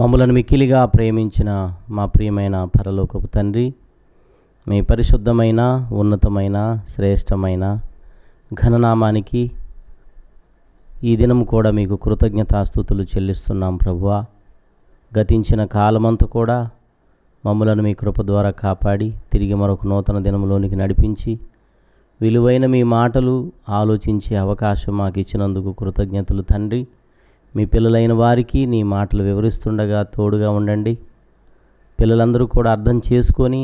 మమ్మలను మిక్కిలిగా ప్రేమించిన మా ప్రియమైన పరలోకపు తండ్రి మీ పరిశుద్ధమైన ఉన్నతమైన శ్రేష్టమైన ఘననామానికి ఈ దినం కూడా మీకు కృతజ్ఞతాస్థుతులు చెల్లిస్తున్నాం ప్రభువ గతించిన కాలమంతా కూడా మమ్మలను మీ కృప ద్వారా కాపాడి తిరిగి మరొక నూతన దినంలోనికి నడిపించి విలువైన మీ మాటలు ఆలోచించే అవకాశం మాకు ఇచ్చినందుకు కృతజ్ఞతలు తండ్రి మీ పిల్లలైన వారికి నీ మాటలు వివరిస్తుండగా తోడుగా ఉండండి పిల్లలందరూ కూడా అర్థం చేసుకొని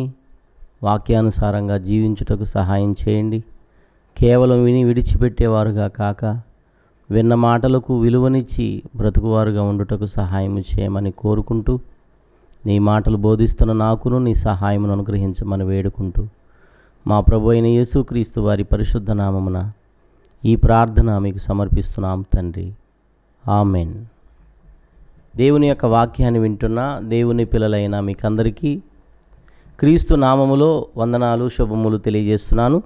వాక్యానుసారంగా జీవించుటకు సహాయం చేయండి కేవలం విని విడిచిపెట్టేవారుగా కాక విన్న మాటలకు విలువనిచ్చి బ్రతుకువారుగా ఉండుటకు సహాయం చేయమని కోరుకుంటూ నీ మాటలు బోధిస్తున్న నాకును నీ సహాయమును అనుగ్రహించమని వేడుకుంటూ మా ప్రభు అయిన యేసుక్రీస్తు వారి పరిశుద్ధ నామమున ఈ ప్రార్థన మీకు సమర్పిస్తున్నాం తండ్రి ఆమెన్ దేవుని యొక్క వాక్యాన్ని వింటున్న దేవుని పిల్లలైన మీకందరికీ క్రీస్తు నామములో వందనాలు శుభములు తెలియజేస్తున్నాను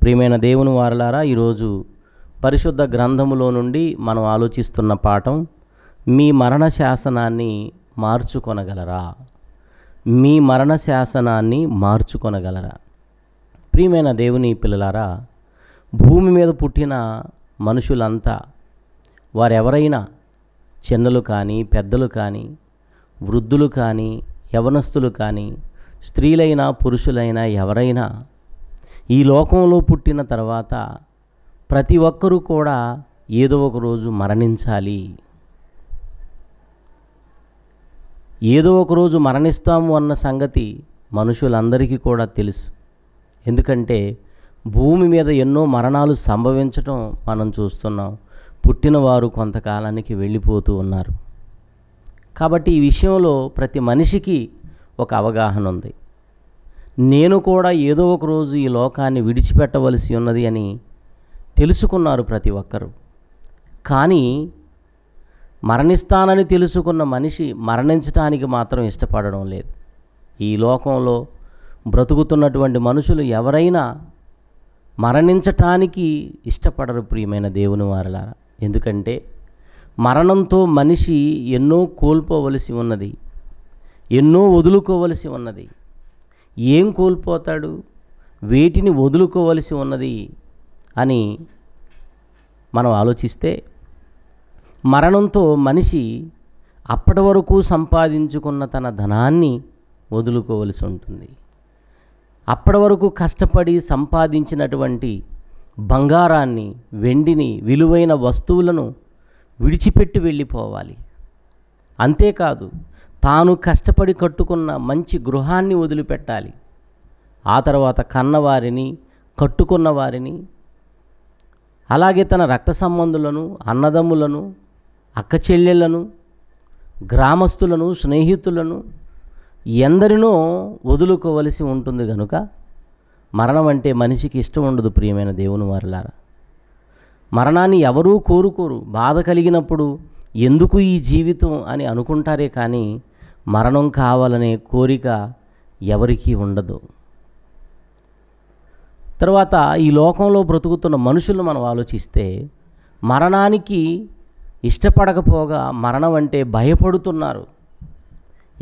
ప్రియమైన దేవుని వారలారా ఈరోజు పరిశుద్ధ గ్రంథములో నుండి మనం ఆలోచిస్తున్న పాఠం మీ మరణ శాసనాన్ని మార్చుకొనగలరా మీ మరణ శాసనాన్ని మార్చుకొనగలరా ప్రియమైన దేవుని పిల్లలారా భూమి మీద పుట్టిన మనుషులంతా వారెవరైనా చిన్నలు కానీ పెద్దలు కానీ వృద్ధులు కానీ యవనస్తులు కానీ స్త్రీలైనా పురుషులైనా ఎవరైనా ఈ లోకంలో పుట్టిన తర్వాత ప్రతి ఒక్కరూ కూడా ఏదో ఒక రోజు మరణించాలి ఏదో ఒక రోజు మరణిస్తాము అన్న సంగతి మనుషులందరికీ కూడా తెలుసు ఎందుకంటే భూమి మీద ఎన్నో మరణాలు సంభవించటం మనం చూస్తున్నాం పుట్టినవారు కొంతకాలానికి వెళ్ళిపోతూ ఉన్నారు కాబట్టి ఈ విషయంలో ప్రతి మనిషికి ఒక అవగాహన ఉంది నేను కూడా ఏదో ఒక రోజు ఈ లోకాన్ని విడిచిపెట్టవలసి ఉన్నది అని తెలుసుకున్నారు ప్రతి ఒక్కరూ కానీ మరణిస్తానని తెలుసుకున్న మనిషి మరణించటానికి మాత్రం ఇష్టపడడం లేదు ఈ లోకంలో బ్రతుకుతున్నటువంటి మనుషులు ఎవరైనా మరణించటానికి ఇష్టపడరు ప్రియమైన దేవుని వారిలా ఎందుకంటే మరణంతో మనిషి ఎన్నో కోల్పోవలసి ఉన్నది ఎన్నో వదులుకోవలసి ఉన్నది ఏం కోల్పోతాడు వేటిని వదులుకోవలసి ఉన్నది అని మనం ఆలోచిస్తే మరణంతో మనిషి అప్పటి వరకు సంపాదించుకున్న తన ధనాన్ని వదులుకోవలసి ఉంటుంది అప్పటి వరకు కష్టపడి సంపాదించినటువంటి బంగారాన్ని వెండిని విలువైన వస్తువులను విడిచిపెట్టి వెళ్ళిపోవాలి అంతేకాదు తాను కష్టపడి కట్టుకున్న మంచి గృహాన్ని వదిలిపెట్టాలి ఆ తర్వాత కన్నవారిని కట్టుకున్న వారిని అలాగే తన రక్త సంబంధులను అన్నదమ్ములను అక్క చెల్లెళ్లను గ్రామస్తులను స్నేహితులను ఎందరినో వదులుకోవలసి ఉంటుంది కనుక మరణం అంటే మనిషికి ఇష్టం ఉండదు ప్రియమైన దేవుని వారిలారా మరణాన్ని ఎవరూ కోరుకోరు బాధ కలిగినప్పుడు ఎందుకు ఈ జీవితం అని అనుకుంటారే కానీ మరణం కావాలనే కోరిక ఎవరికీ ఉండదు తర్వాత ఈ లోకంలో బ్రతుకుతున్న మనుషులను మనం ఆలోచిస్తే మరణానికి ఇష్టపడకపోగా మరణం అంటే భయపడుతున్నారు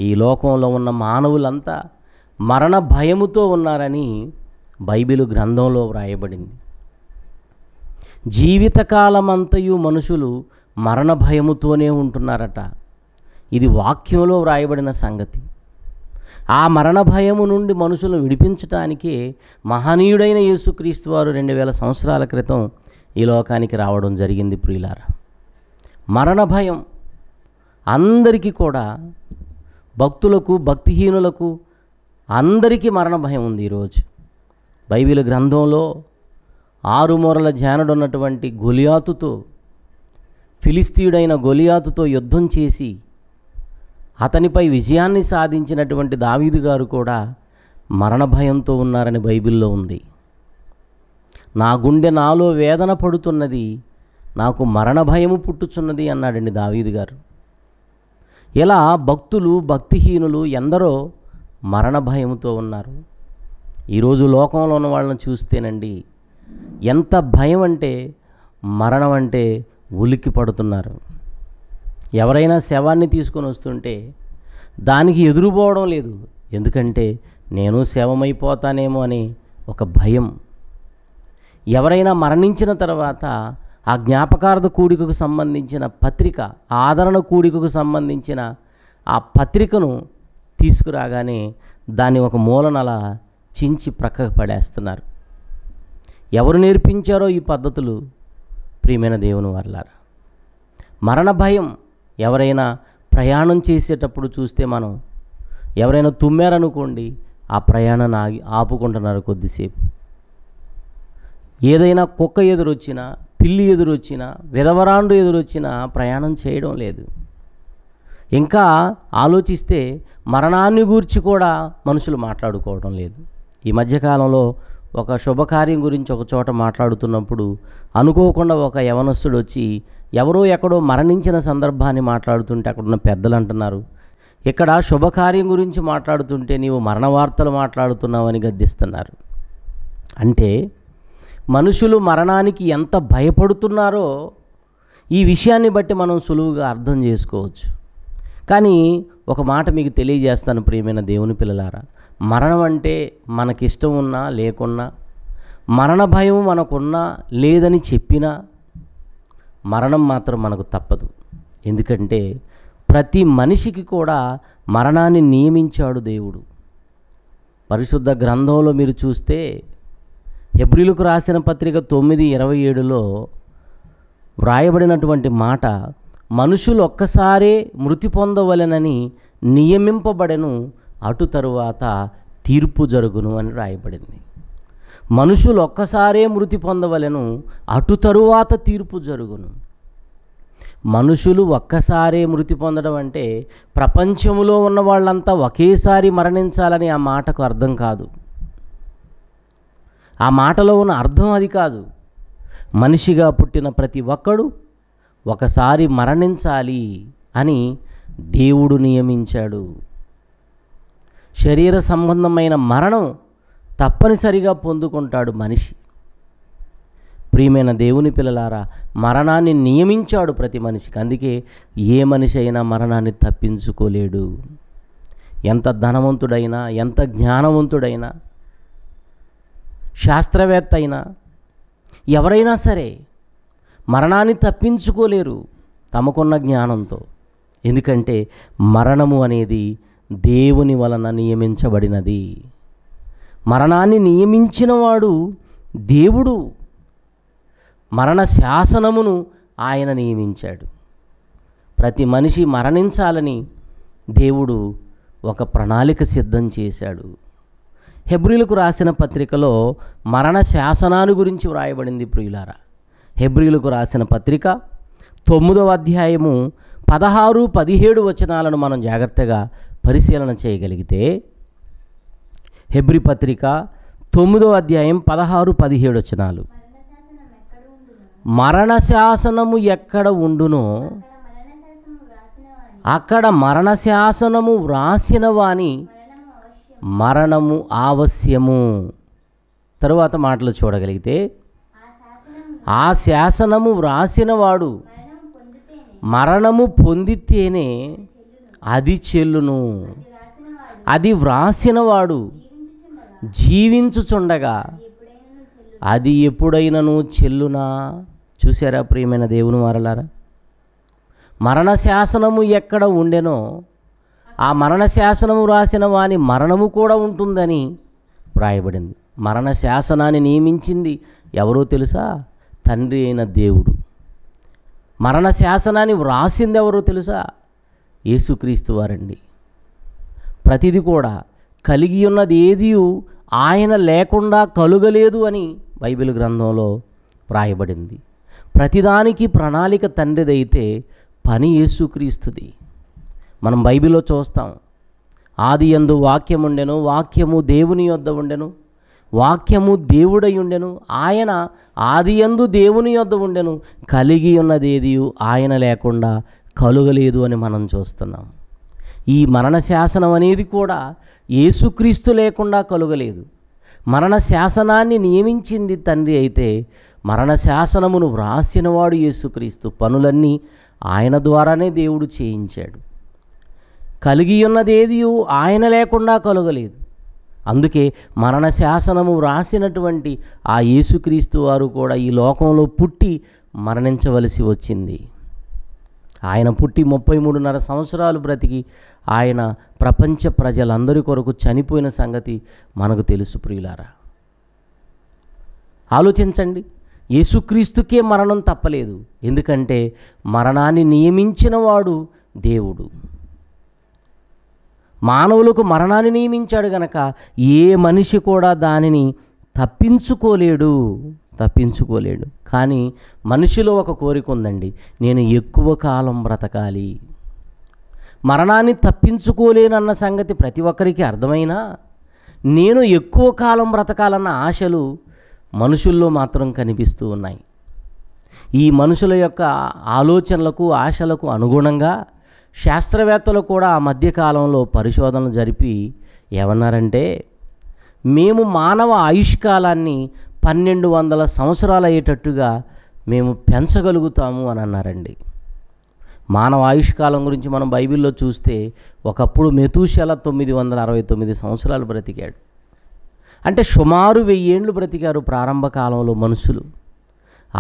ఈ లోకంలో ఉన్న మానవులంతా మరణ భయముతో ఉన్నారని బైబిలు గ్రంథంలో వ్రాయబడింది జీవితకాలమంతయు మనుషులు మరణ భయముతోనే ఉంటున్నారట ఇది వాక్యంలో వ్రాయబడిన సంగతి ఆ మరణ భయము నుండి మనుషులను విడిపించటానికే మహనీయుడైన యేసుక్రీస్తు వారు రెండు వేల సంవత్సరాల క్రితం ఈ లోకానికి రావడం జరిగింది ప్రియులారా మరణ భయం అందరికీ కూడా భక్తులకు భక్తిహీనులకు అందరికీ మరణ భయం ఉంది ఈరోజు బైబిల్ గ్రంథంలో ఆరుమూరల జానుడున్నటువంటి గొలియాతుతో ఫిలిస్తీయుడైన గొలియాతుతో యుద్ధం చేసి అతనిపై విజయాన్ని సాధించినటువంటి దావీదు గారు కూడా మరణ భయంతో ఉన్నారని బైబిల్లో ఉంది నా గుండె నాలో వేదన పడుతున్నది నాకు మరణ భయము పుట్టుచున్నది అన్నాడండి దావీదు గారు ఇలా భక్తులు భక్తిహీనులు ఎందరో మరణ భయముతో ఉన్నారు ఈరోజు లోకంలో ఉన్న వాళ్ళని చూస్తేనండి ఎంత భయం అంటే మరణం అంటే ఉలిక్కి పడుతున్నారు ఎవరైనా శవాన్ని తీసుకొని వస్తుంటే దానికి ఎదురుపోవడం లేదు ఎందుకంటే నేను శవమైపోతానేమో అని ఒక భయం ఎవరైనా మరణించిన తర్వాత ఆ జ్ఞాపకార్థ కూడికకు సంబంధించిన పత్రిక ఆదరణ కూడికకు సంబంధించిన ఆ పత్రికను తీసుకురాగానే దాన్ని ఒక మూలనలా చించి ప్రక్కకు పడేస్తున్నారు ఎవరు నేర్పించారో ఈ పద్ధతులు ప్రియమైన దేవుని వర్లారా మరణ భయం ఎవరైనా ప్రయాణం చేసేటప్పుడు చూస్తే మనం ఎవరైనా తుమ్మారనుకోండి ఆ ప్రయాణాన్ని ఆగి ఆపుకుంటున్నారు కొద్దిసేపు ఏదైనా కుక్క ఎదురొచ్చినా పిల్లి ఎదురొచ్చినా విధవరాండ్రు ఎదురొచ్చినా ప్రయాణం చేయడం లేదు ఇంకా ఆలోచిస్తే మరణాన్ని గూర్చి కూడా మనుషులు మాట్లాడుకోవడం లేదు ఈ మధ్యకాలంలో ఒక శుభకార్యం గురించి ఒక చోట మాట్లాడుతున్నప్పుడు అనుకోకుండా ఒక యవనస్తుడు వచ్చి ఎవరో ఎక్కడో మరణించిన సందర్భాన్ని మాట్లాడుతుంటే అక్కడున్న పెద్దలు అంటున్నారు ఇక్కడ శుభకార్యం గురించి మాట్లాడుతుంటే నీవు మరణ వార్తలు మాట్లాడుతున్నావని గద్దిస్తున్నారు అంటే మనుషులు మరణానికి ఎంత భయపడుతున్నారో ఈ విషయాన్ని బట్టి మనం సులువుగా అర్థం చేసుకోవచ్చు కానీ ఒక మాట మీకు తెలియజేస్తాను ప్రియమైన దేవుని పిల్లలారా మరణం అంటే మనకిష్టం ఉన్నా లేకున్నా మరణ భయం మనకున్నా లేదని చెప్పినా మరణం మాత్రం మనకు తప్పదు ఎందుకంటే ప్రతి మనిషికి కూడా మరణాన్ని నియమించాడు దేవుడు పరిశుద్ధ గ్రంథంలో మీరు చూస్తే హెబ్రిలకు రాసిన పత్రిక తొమ్మిది ఇరవై ఏడులో వ్రాయబడినటువంటి మాట మనుషులు ఒక్కసారే మృతి పొందవలెనని నియమింపబడెను అటు తరువాత తీర్పు జరుగును అని రాయబడింది మనుషులు ఒక్కసారే మృతి పొందవలను అటు తరువాత తీర్పు జరుగును మనుషులు ఒక్కసారే మృతి పొందడం అంటే ప్రపంచంలో ఉన్న వాళ్ళంతా ఒకేసారి మరణించాలని ఆ మాటకు అర్థం కాదు ఆ మాటలో ఉన్న అర్థం అది కాదు మనిషిగా పుట్టిన ప్రతి ఒక్కడు ఒకసారి మరణించాలి అని దేవుడు నియమించాడు శరీర సంబంధమైన మరణం తప్పనిసరిగా పొందుకుంటాడు మనిషి ప్రియమైన దేవుని పిల్లలారా మరణాన్ని నియమించాడు ప్రతి మనిషికి అందుకే ఏ మనిషి అయినా మరణాన్ని తప్పించుకోలేడు ఎంత ధనవంతుడైనా ఎంత జ్ఞానవంతుడైనా శాస్త్రవేత్త అయినా ఎవరైనా సరే మరణాన్ని తప్పించుకోలేరు తమకున్న జ్ఞానంతో ఎందుకంటే మరణము అనేది దేవుని వలన నియమించబడినది మరణాన్ని నియమించినవాడు దేవుడు మరణ శాసనమును ఆయన నియమించాడు ప్రతి మనిషి మరణించాలని దేవుడు ఒక ప్రణాళిక సిద్ధం చేశాడు హెబ్రిలకు రాసిన పత్రికలో మరణ శాసనాన్ని గురించి వ్రాయబడింది ప్రియులారా హెబ్రిలకు రాసిన పత్రిక తొమ్మిదవ అధ్యాయము పదహారు పదిహేడు వచనాలను మనం జాగ్రత్తగా పరిశీలన చేయగలిగితే హెబ్రి పత్రిక తొమ్మిదో అధ్యాయం పదహారు పదిహేడు వచనాలు మరణ శాసనము ఎక్కడ ఉండునో అక్కడ మరణ శాసనము వ్రాసిన వాణి మరణము ఆవశ్యము తరువాత మాటలు చూడగలిగితే ఆ శాసనము వ్రాసినవాడు మరణము పొందితేనే అది చెల్లును అది వ్రాసినవాడు జీవించుచుండగా అది ఎప్పుడైనను చెల్లునా చూసారా ప్రియమైన దేవుని వారలారా మరణ శాసనము ఎక్కడ ఉండెనో ఆ మరణ శాసనము రాసిన వాని మరణము కూడా ఉంటుందని వ్రాయబడింది మరణ శాసనాన్ని నియమించింది ఎవరో తెలుసా తండ్రి అయిన దేవుడు మరణ శాసనాన్ని వ్రాసింది ఎవరో తెలుసా యేసుక్రీస్తు వారండి ప్రతిది కూడా కలిగి ఉన్నది ఏది ఆయన లేకుండా కలుగలేదు అని బైబిల్ గ్రంథంలో వ్రాయబడింది ప్రతిదానికి ప్రణాళిక తండ్రిదైతే పని యేసుక్రీస్తుది మనం బైబిల్లో చూస్తాం ఆది ఎందు వాక్యం ఉండెను వాక్యము దేవుని యొద్ద ఉండెను వాక్యము దేవుడై ఉండెను ఆయన ఆది ఎందు దేవుని యొద్ద ఉండెను కలిగి ఉన్నదేది ఆయన లేకుండా కలుగలేదు అని మనం చూస్తున్నాం ఈ మరణ శాసనం అనేది కూడా యేసుక్రీస్తు లేకుండా కలుగలేదు మరణ శాసనాన్ని నియమించింది తండ్రి అయితే మరణ శాసనమును వ్రాసినవాడు యేసుక్రీస్తు పనులన్నీ ఆయన ద్వారానే దేవుడు చేయించాడు కలిగి ఉన్నదేది ఆయన లేకుండా కలుగలేదు అందుకే మరణ శాసనము వ్రాసినటువంటి ఆ యేసుక్రీస్తు వారు కూడా ఈ లోకంలో పుట్టి మరణించవలసి వచ్చింది ఆయన పుట్టి ముప్పై మూడున్నర సంవత్సరాలు బ్రతికి ఆయన ప్రపంచ ప్రజలందరి కొరకు చనిపోయిన సంగతి మనకు తెలుసు ప్రియులారా ఆలోచించండి యేసుక్రీస్తుకే మరణం తప్పలేదు ఎందుకంటే మరణాన్ని నియమించినవాడు దేవుడు మానవులకు మరణాన్ని నియమించాడు గనక ఏ మనిషి కూడా దానిని తప్పించుకోలేడు తప్పించుకోలేడు కానీ మనిషిలో ఒక కోరిక ఉందండి నేను ఎక్కువ కాలం బ్రతకాలి మరణాన్ని తప్పించుకోలేనన్న సంగతి ప్రతి ఒక్కరికి అర్థమైనా నేను ఎక్కువ కాలం బ్రతకాలన్న ఆశలు మనుషుల్లో మాత్రం కనిపిస్తూ ఉన్నాయి ఈ మనుషుల యొక్క ఆలోచనలకు ఆశలకు అనుగుణంగా శాస్త్రవేత్తలు కూడా ఆ మధ్యకాలంలో పరిశోధనలు జరిపి ఏమన్నారంటే మేము మానవ ఆయుష్కాలాన్ని పన్నెండు వందల సంవత్సరాలు అయ్యేటట్టుగా మేము పెంచగలుగుతాము అని అన్నారండి మానవ ఆయుష్కాలం గురించి మనం బైబిల్లో చూస్తే ఒకప్పుడు మెతూషల తొమ్మిది వందల అరవై తొమ్మిది సంవత్సరాలు బ్రతికాడు అంటే సుమారు వెయ్యేండ్లు బ్రతికారు ప్రారంభ కాలంలో మనుషులు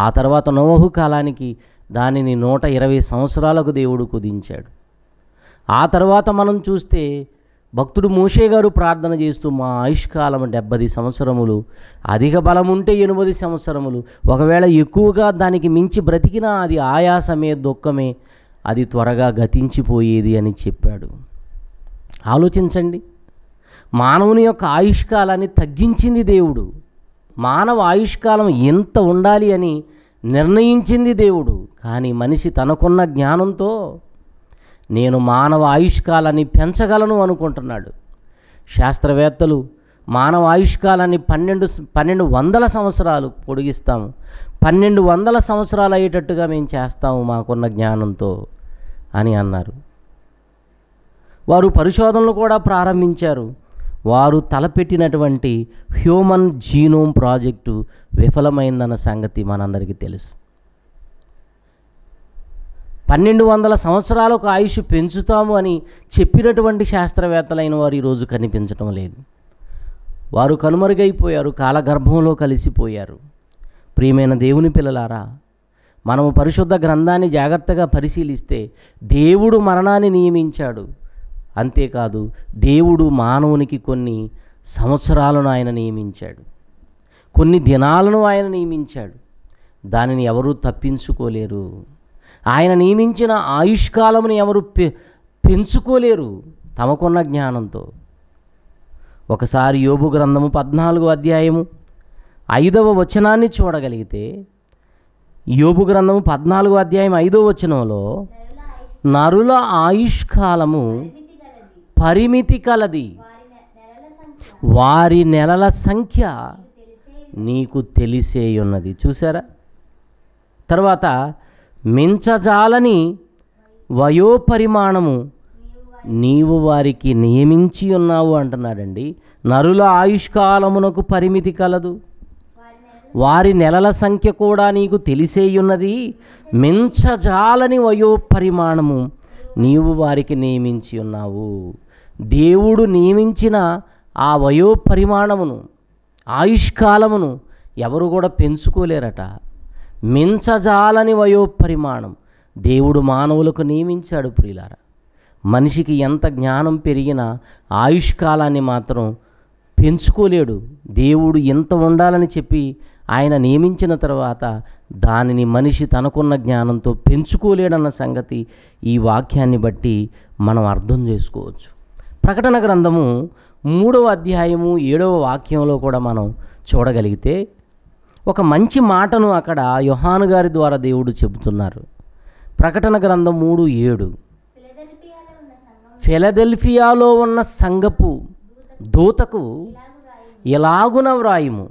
ఆ తర్వాత నోవహు కాలానికి దానిని నూట ఇరవై సంవత్సరాలకు దేవుడు కుదించాడు ఆ తర్వాత మనం చూస్తే భక్తుడు మోషే గారు ప్రార్థన చేస్తూ మా ఆయుష్కాలం డెబ్బది సంవత్సరములు అధిక బలం ఉంటే ఎనిమిది సంవత్సరములు ఒకవేళ ఎక్కువగా దానికి మించి బ్రతికినా అది ఆయాసమే దుఃఖమే అది త్వరగా గతించిపోయేది అని చెప్పాడు ఆలోచించండి మానవుని యొక్క ఆయుష్కాలాన్ని తగ్గించింది దేవుడు మానవ ఆయుష్కాలం ఎంత ఉండాలి అని నిర్ణయించింది దేవుడు కానీ మనిషి తనకున్న జ్ఞానంతో నేను మానవ ఆయుష్కాలాన్ని పెంచగలను అనుకుంటున్నాడు శాస్త్రవేత్తలు మానవ ఆయుష్కాలాన్ని పన్నెండు పన్నెండు వందల సంవత్సరాలు పొడిగిస్తాము పన్నెండు వందల సంవత్సరాలు అయ్యేటట్టుగా మేము చేస్తాము మాకున్న జ్ఞానంతో అని అన్నారు వారు పరిశోధనలు కూడా ప్రారంభించారు వారు తలపెట్టినటువంటి హ్యూమన్ జీనోమ్ ప్రాజెక్టు విఫలమైందన్న సంగతి మనందరికీ తెలుసు పన్నెండు వందల సంవత్సరాలకు ఆయుష్ పెంచుతాము అని చెప్పినటువంటి శాస్త్రవేత్తలైన వారు ఈరోజు కనిపించడం లేదు వారు కనుమరుగైపోయారు కాలగర్భంలో కలిసిపోయారు ప్రియమైన దేవుని పిల్లలారా మనము పరిశుద్ధ గ్రంథాన్ని జాగ్రత్తగా పరిశీలిస్తే దేవుడు మరణాన్ని నియమించాడు అంతేకాదు దేవుడు మానవునికి కొన్ని సంవత్సరాలను ఆయన నియమించాడు కొన్ని దినాలను ఆయన నియమించాడు దానిని ఎవరూ తప్పించుకోలేరు ఆయన నియమించిన ఆయుష్కాలమును ఎవరు పె పెంచుకోలేరు తమకున్న జ్ఞానంతో ఒకసారి యోబు గ్రంథము పద్నాలుగు అధ్యాయము ఐదవ వచనాన్ని చూడగలిగితే యోబు గ్రంథము పద్నాలుగు అధ్యాయం ఐదవ వచనంలో నరుల ఆయుష్కాలము పరిమితి కలది వారి నెలల సంఖ్య నీకు తెలిసే ఉన్నది చూసారా తర్వాత మించజాలని వయోపరిమాణము నీవు వారికి నియమించి ఉన్నావు అంటున్నాడండి నరుల ఆయుష్కాలమునకు పరిమితి కలదు వారి నెలల సంఖ్య కూడా నీకు తెలిసేయున్నది మించజాలని వయోపరిమాణము నీవు వారికి నియమించి ఉన్నావు దేవుడు నియమించిన ఆ వయోపరిమాణమును ఆయుష్కాలమును ఎవరు కూడా పెంచుకోలేరట మించజాలని వయోపరిమాణం దేవుడు మానవులకు నియమించాడు ప్రియులార మనిషికి ఎంత జ్ఞానం పెరిగినా ఆయుష్కాలాన్ని మాత్రం పెంచుకోలేడు దేవుడు ఎంత ఉండాలని చెప్పి ఆయన నియమించిన తర్వాత దానిని మనిషి తనకున్న జ్ఞానంతో పెంచుకోలేడన్న సంగతి ఈ వాక్యాన్ని బట్టి మనం అర్థం చేసుకోవచ్చు ప్రకటన గ్రంథము మూడవ అధ్యాయము ఏడవ వాక్యంలో కూడా మనం చూడగలిగితే ఒక మంచి మాటను అక్కడ యుహాను గారి ద్వారా దేవుడు చెబుతున్నారు ప్రకటన గ్రంథం మూడు ఏడు ఫిలదెల్ఫియాలో ఉన్న సంగపు దూతకు ఎలాగున వ్రాయము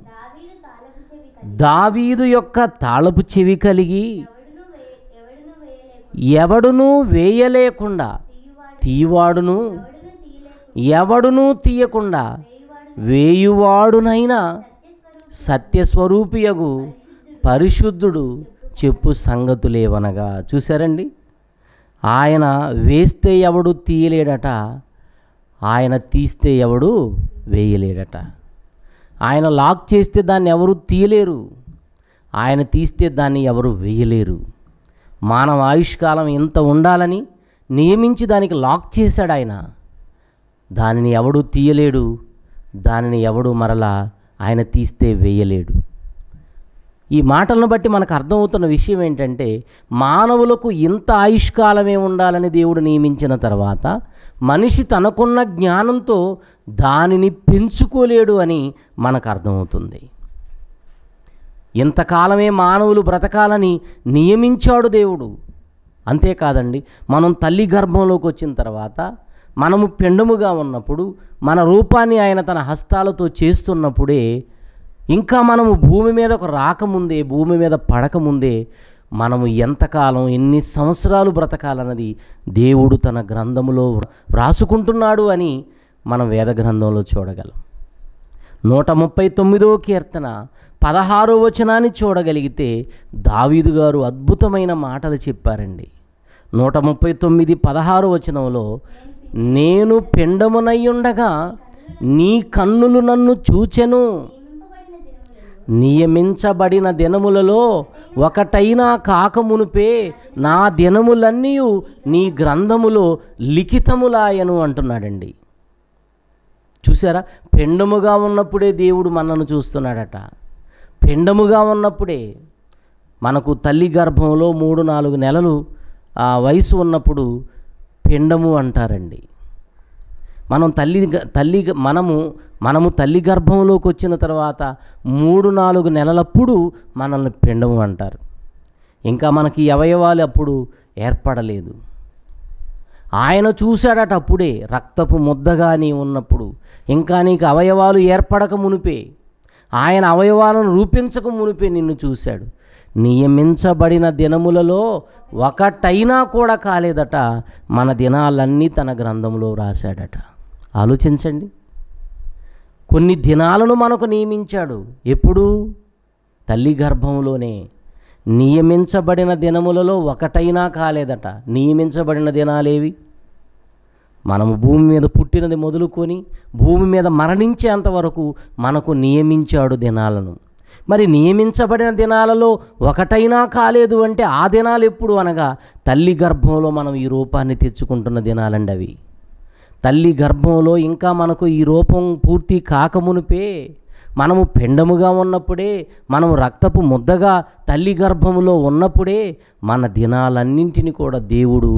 దావీదు యొక్క తాళపు చెవి కలిగి ఎవడునూ వేయలేకుండా తీవాడును ఎవడునూ తీయకుండా వేయువాడునైనా సత్యస్వరూపియగు పరిశుద్ధుడు చెప్పు సంగతులేవనగా చూశారండి ఆయన వేస్తే ఎవడు తీయలేడట ఆయన తీస్తే ఎవడు వేయలేడట ఆయన లాక్ చేస్తే దాన్ని ఎవరు తీయలేరు ఆయన తీస్తే దాన్ని ఎవరు వేయలేరు మానవ ఆయుష్కాలం ఇంత ఉండాలని నియమించి దానికి లాక్ చేశాడు ఆయన దానిని ఎవడు తీయలేడు దానిని ఎవడు మరలా ఆయన తీస్తే వేయలేడు ఈ మాటలను బట్టి మనకు అర్థమవుతున్న విషయం ఏంటంటే మానవులకు ఇంత ఆయుష్కాలమే ఉండాలని దేవుడు నియమించిన తర్వాత మనిషి తనకున్న జ్ఞానంతో దానిని పెంచుకోలేడు అని మనకు అర్థమవుతుంది ఇంతకాలమే మానవులు బ్రతకాలని నియమించాడు దేవుడు అంతేకాదండి మనం తల్లి గర్భంలోకి వచ్చిన తర్వాత మనము పిండముగా ఉన్నప్పుడు మన రూపాన్ని ఆయన తన హస్తాలతో చేస్తున్నప్పుడే ఇంకా మనము భూమి మీద ఒక రాకముందే భూమి మీద పడకముందే మనము ఎంతకాలం ఎన్ని సంవత్సరాలు బ్రతకాలన్నది దేవుడు తన గ్రంథములో వ్రాసుకుంటున్నాడు అని మనం వేద గ్రంథంలో చూడగలం నూట ముప్పై తొమ్మిదవ కీర్తన పదహారో వచనాన్ని చూడగలిగితే దావీదు గారు అద్భుతమైన మాటలు చెప్పారండి నూట ముప్పై తొమ్మిది పదహారు వచనంలో నేను పిండమునయ్యుండగా నీ కన్నులు నన్ను చూచెను నియమించబడిన దినములలో ఒకటైనా కాకమునుపే నా దినములన్నీ నీ గ్రంథములో లిఖితములాయను అంటున్నాడండి చూసారా పెండముగా ఉన్నప్పుడే దేవుడు మనను చూస్తున్నాడట పెండముగా ఉన్నప్పుడే మనకు తల్లి గర్భంలో మూడు నాలుగు నెలలు ఆ వయసు ఉన్నప్పుడు పిండము అంటారండి మనం తల్లి తల్లి మనము మనము తల్లి గర్భంలోకి వచ్చిన తర్వాత మూడు నాలుగు నెలలప్పుడు మనల్ని పిండము అంటారు ఇంకా మనకి అవయవాలు అప్పుడు ఏర్పడలేదు ఆయన చూశాడట అప్పుడే రక్తపు ముద్దగా నీ ఉన్నప్పుడు ఇంకా నీకు అవయవాలు ఏర్పడక మునిపే ఆయన అవయవాలను రూపించక మునిపే నిన్ను చూశాడు నియమించబడిన దినములలో ఒకటైనా కూడా కాలేదట మన దినాలన్నీ తన గ్రంథంలో రాశాడట ఆలోచించండి కొన్ని దినాలను మనకు నియమించాడు ఎప్పుడు తల్లి గర్భంలోనే నియమించబడిన దినములలో ఒకటైనా కాలేదట నియమించబడిన దినాలేవి మనము భూమి మీద పుట్టినది మొదలుకొని భూమి మీద మరణించేంతవరకు మనకు నియమించాడు దినాలను మరి నియమించబడిన దినాలలో ఒకటైనా కాలేదు అంటే ఆ దినాలు ఎప్పుడు అనగా తల్లి గర్భంలో మనం ఈ రూపాన్ని తెచ్చుకుంటున్న దినాలండి అవి తల్లి గర్భంలో ఇంకా మనకు ఈ రూపం పూర్తి కాకమునిపే మనము పిండముగా ఉన్నప్పుడే మనము రక్తపు ముద్దగా తల్లి గర్భములో ఉన్నప్పుడే మన దినాలన్నింటినీ కూడా దేవుడు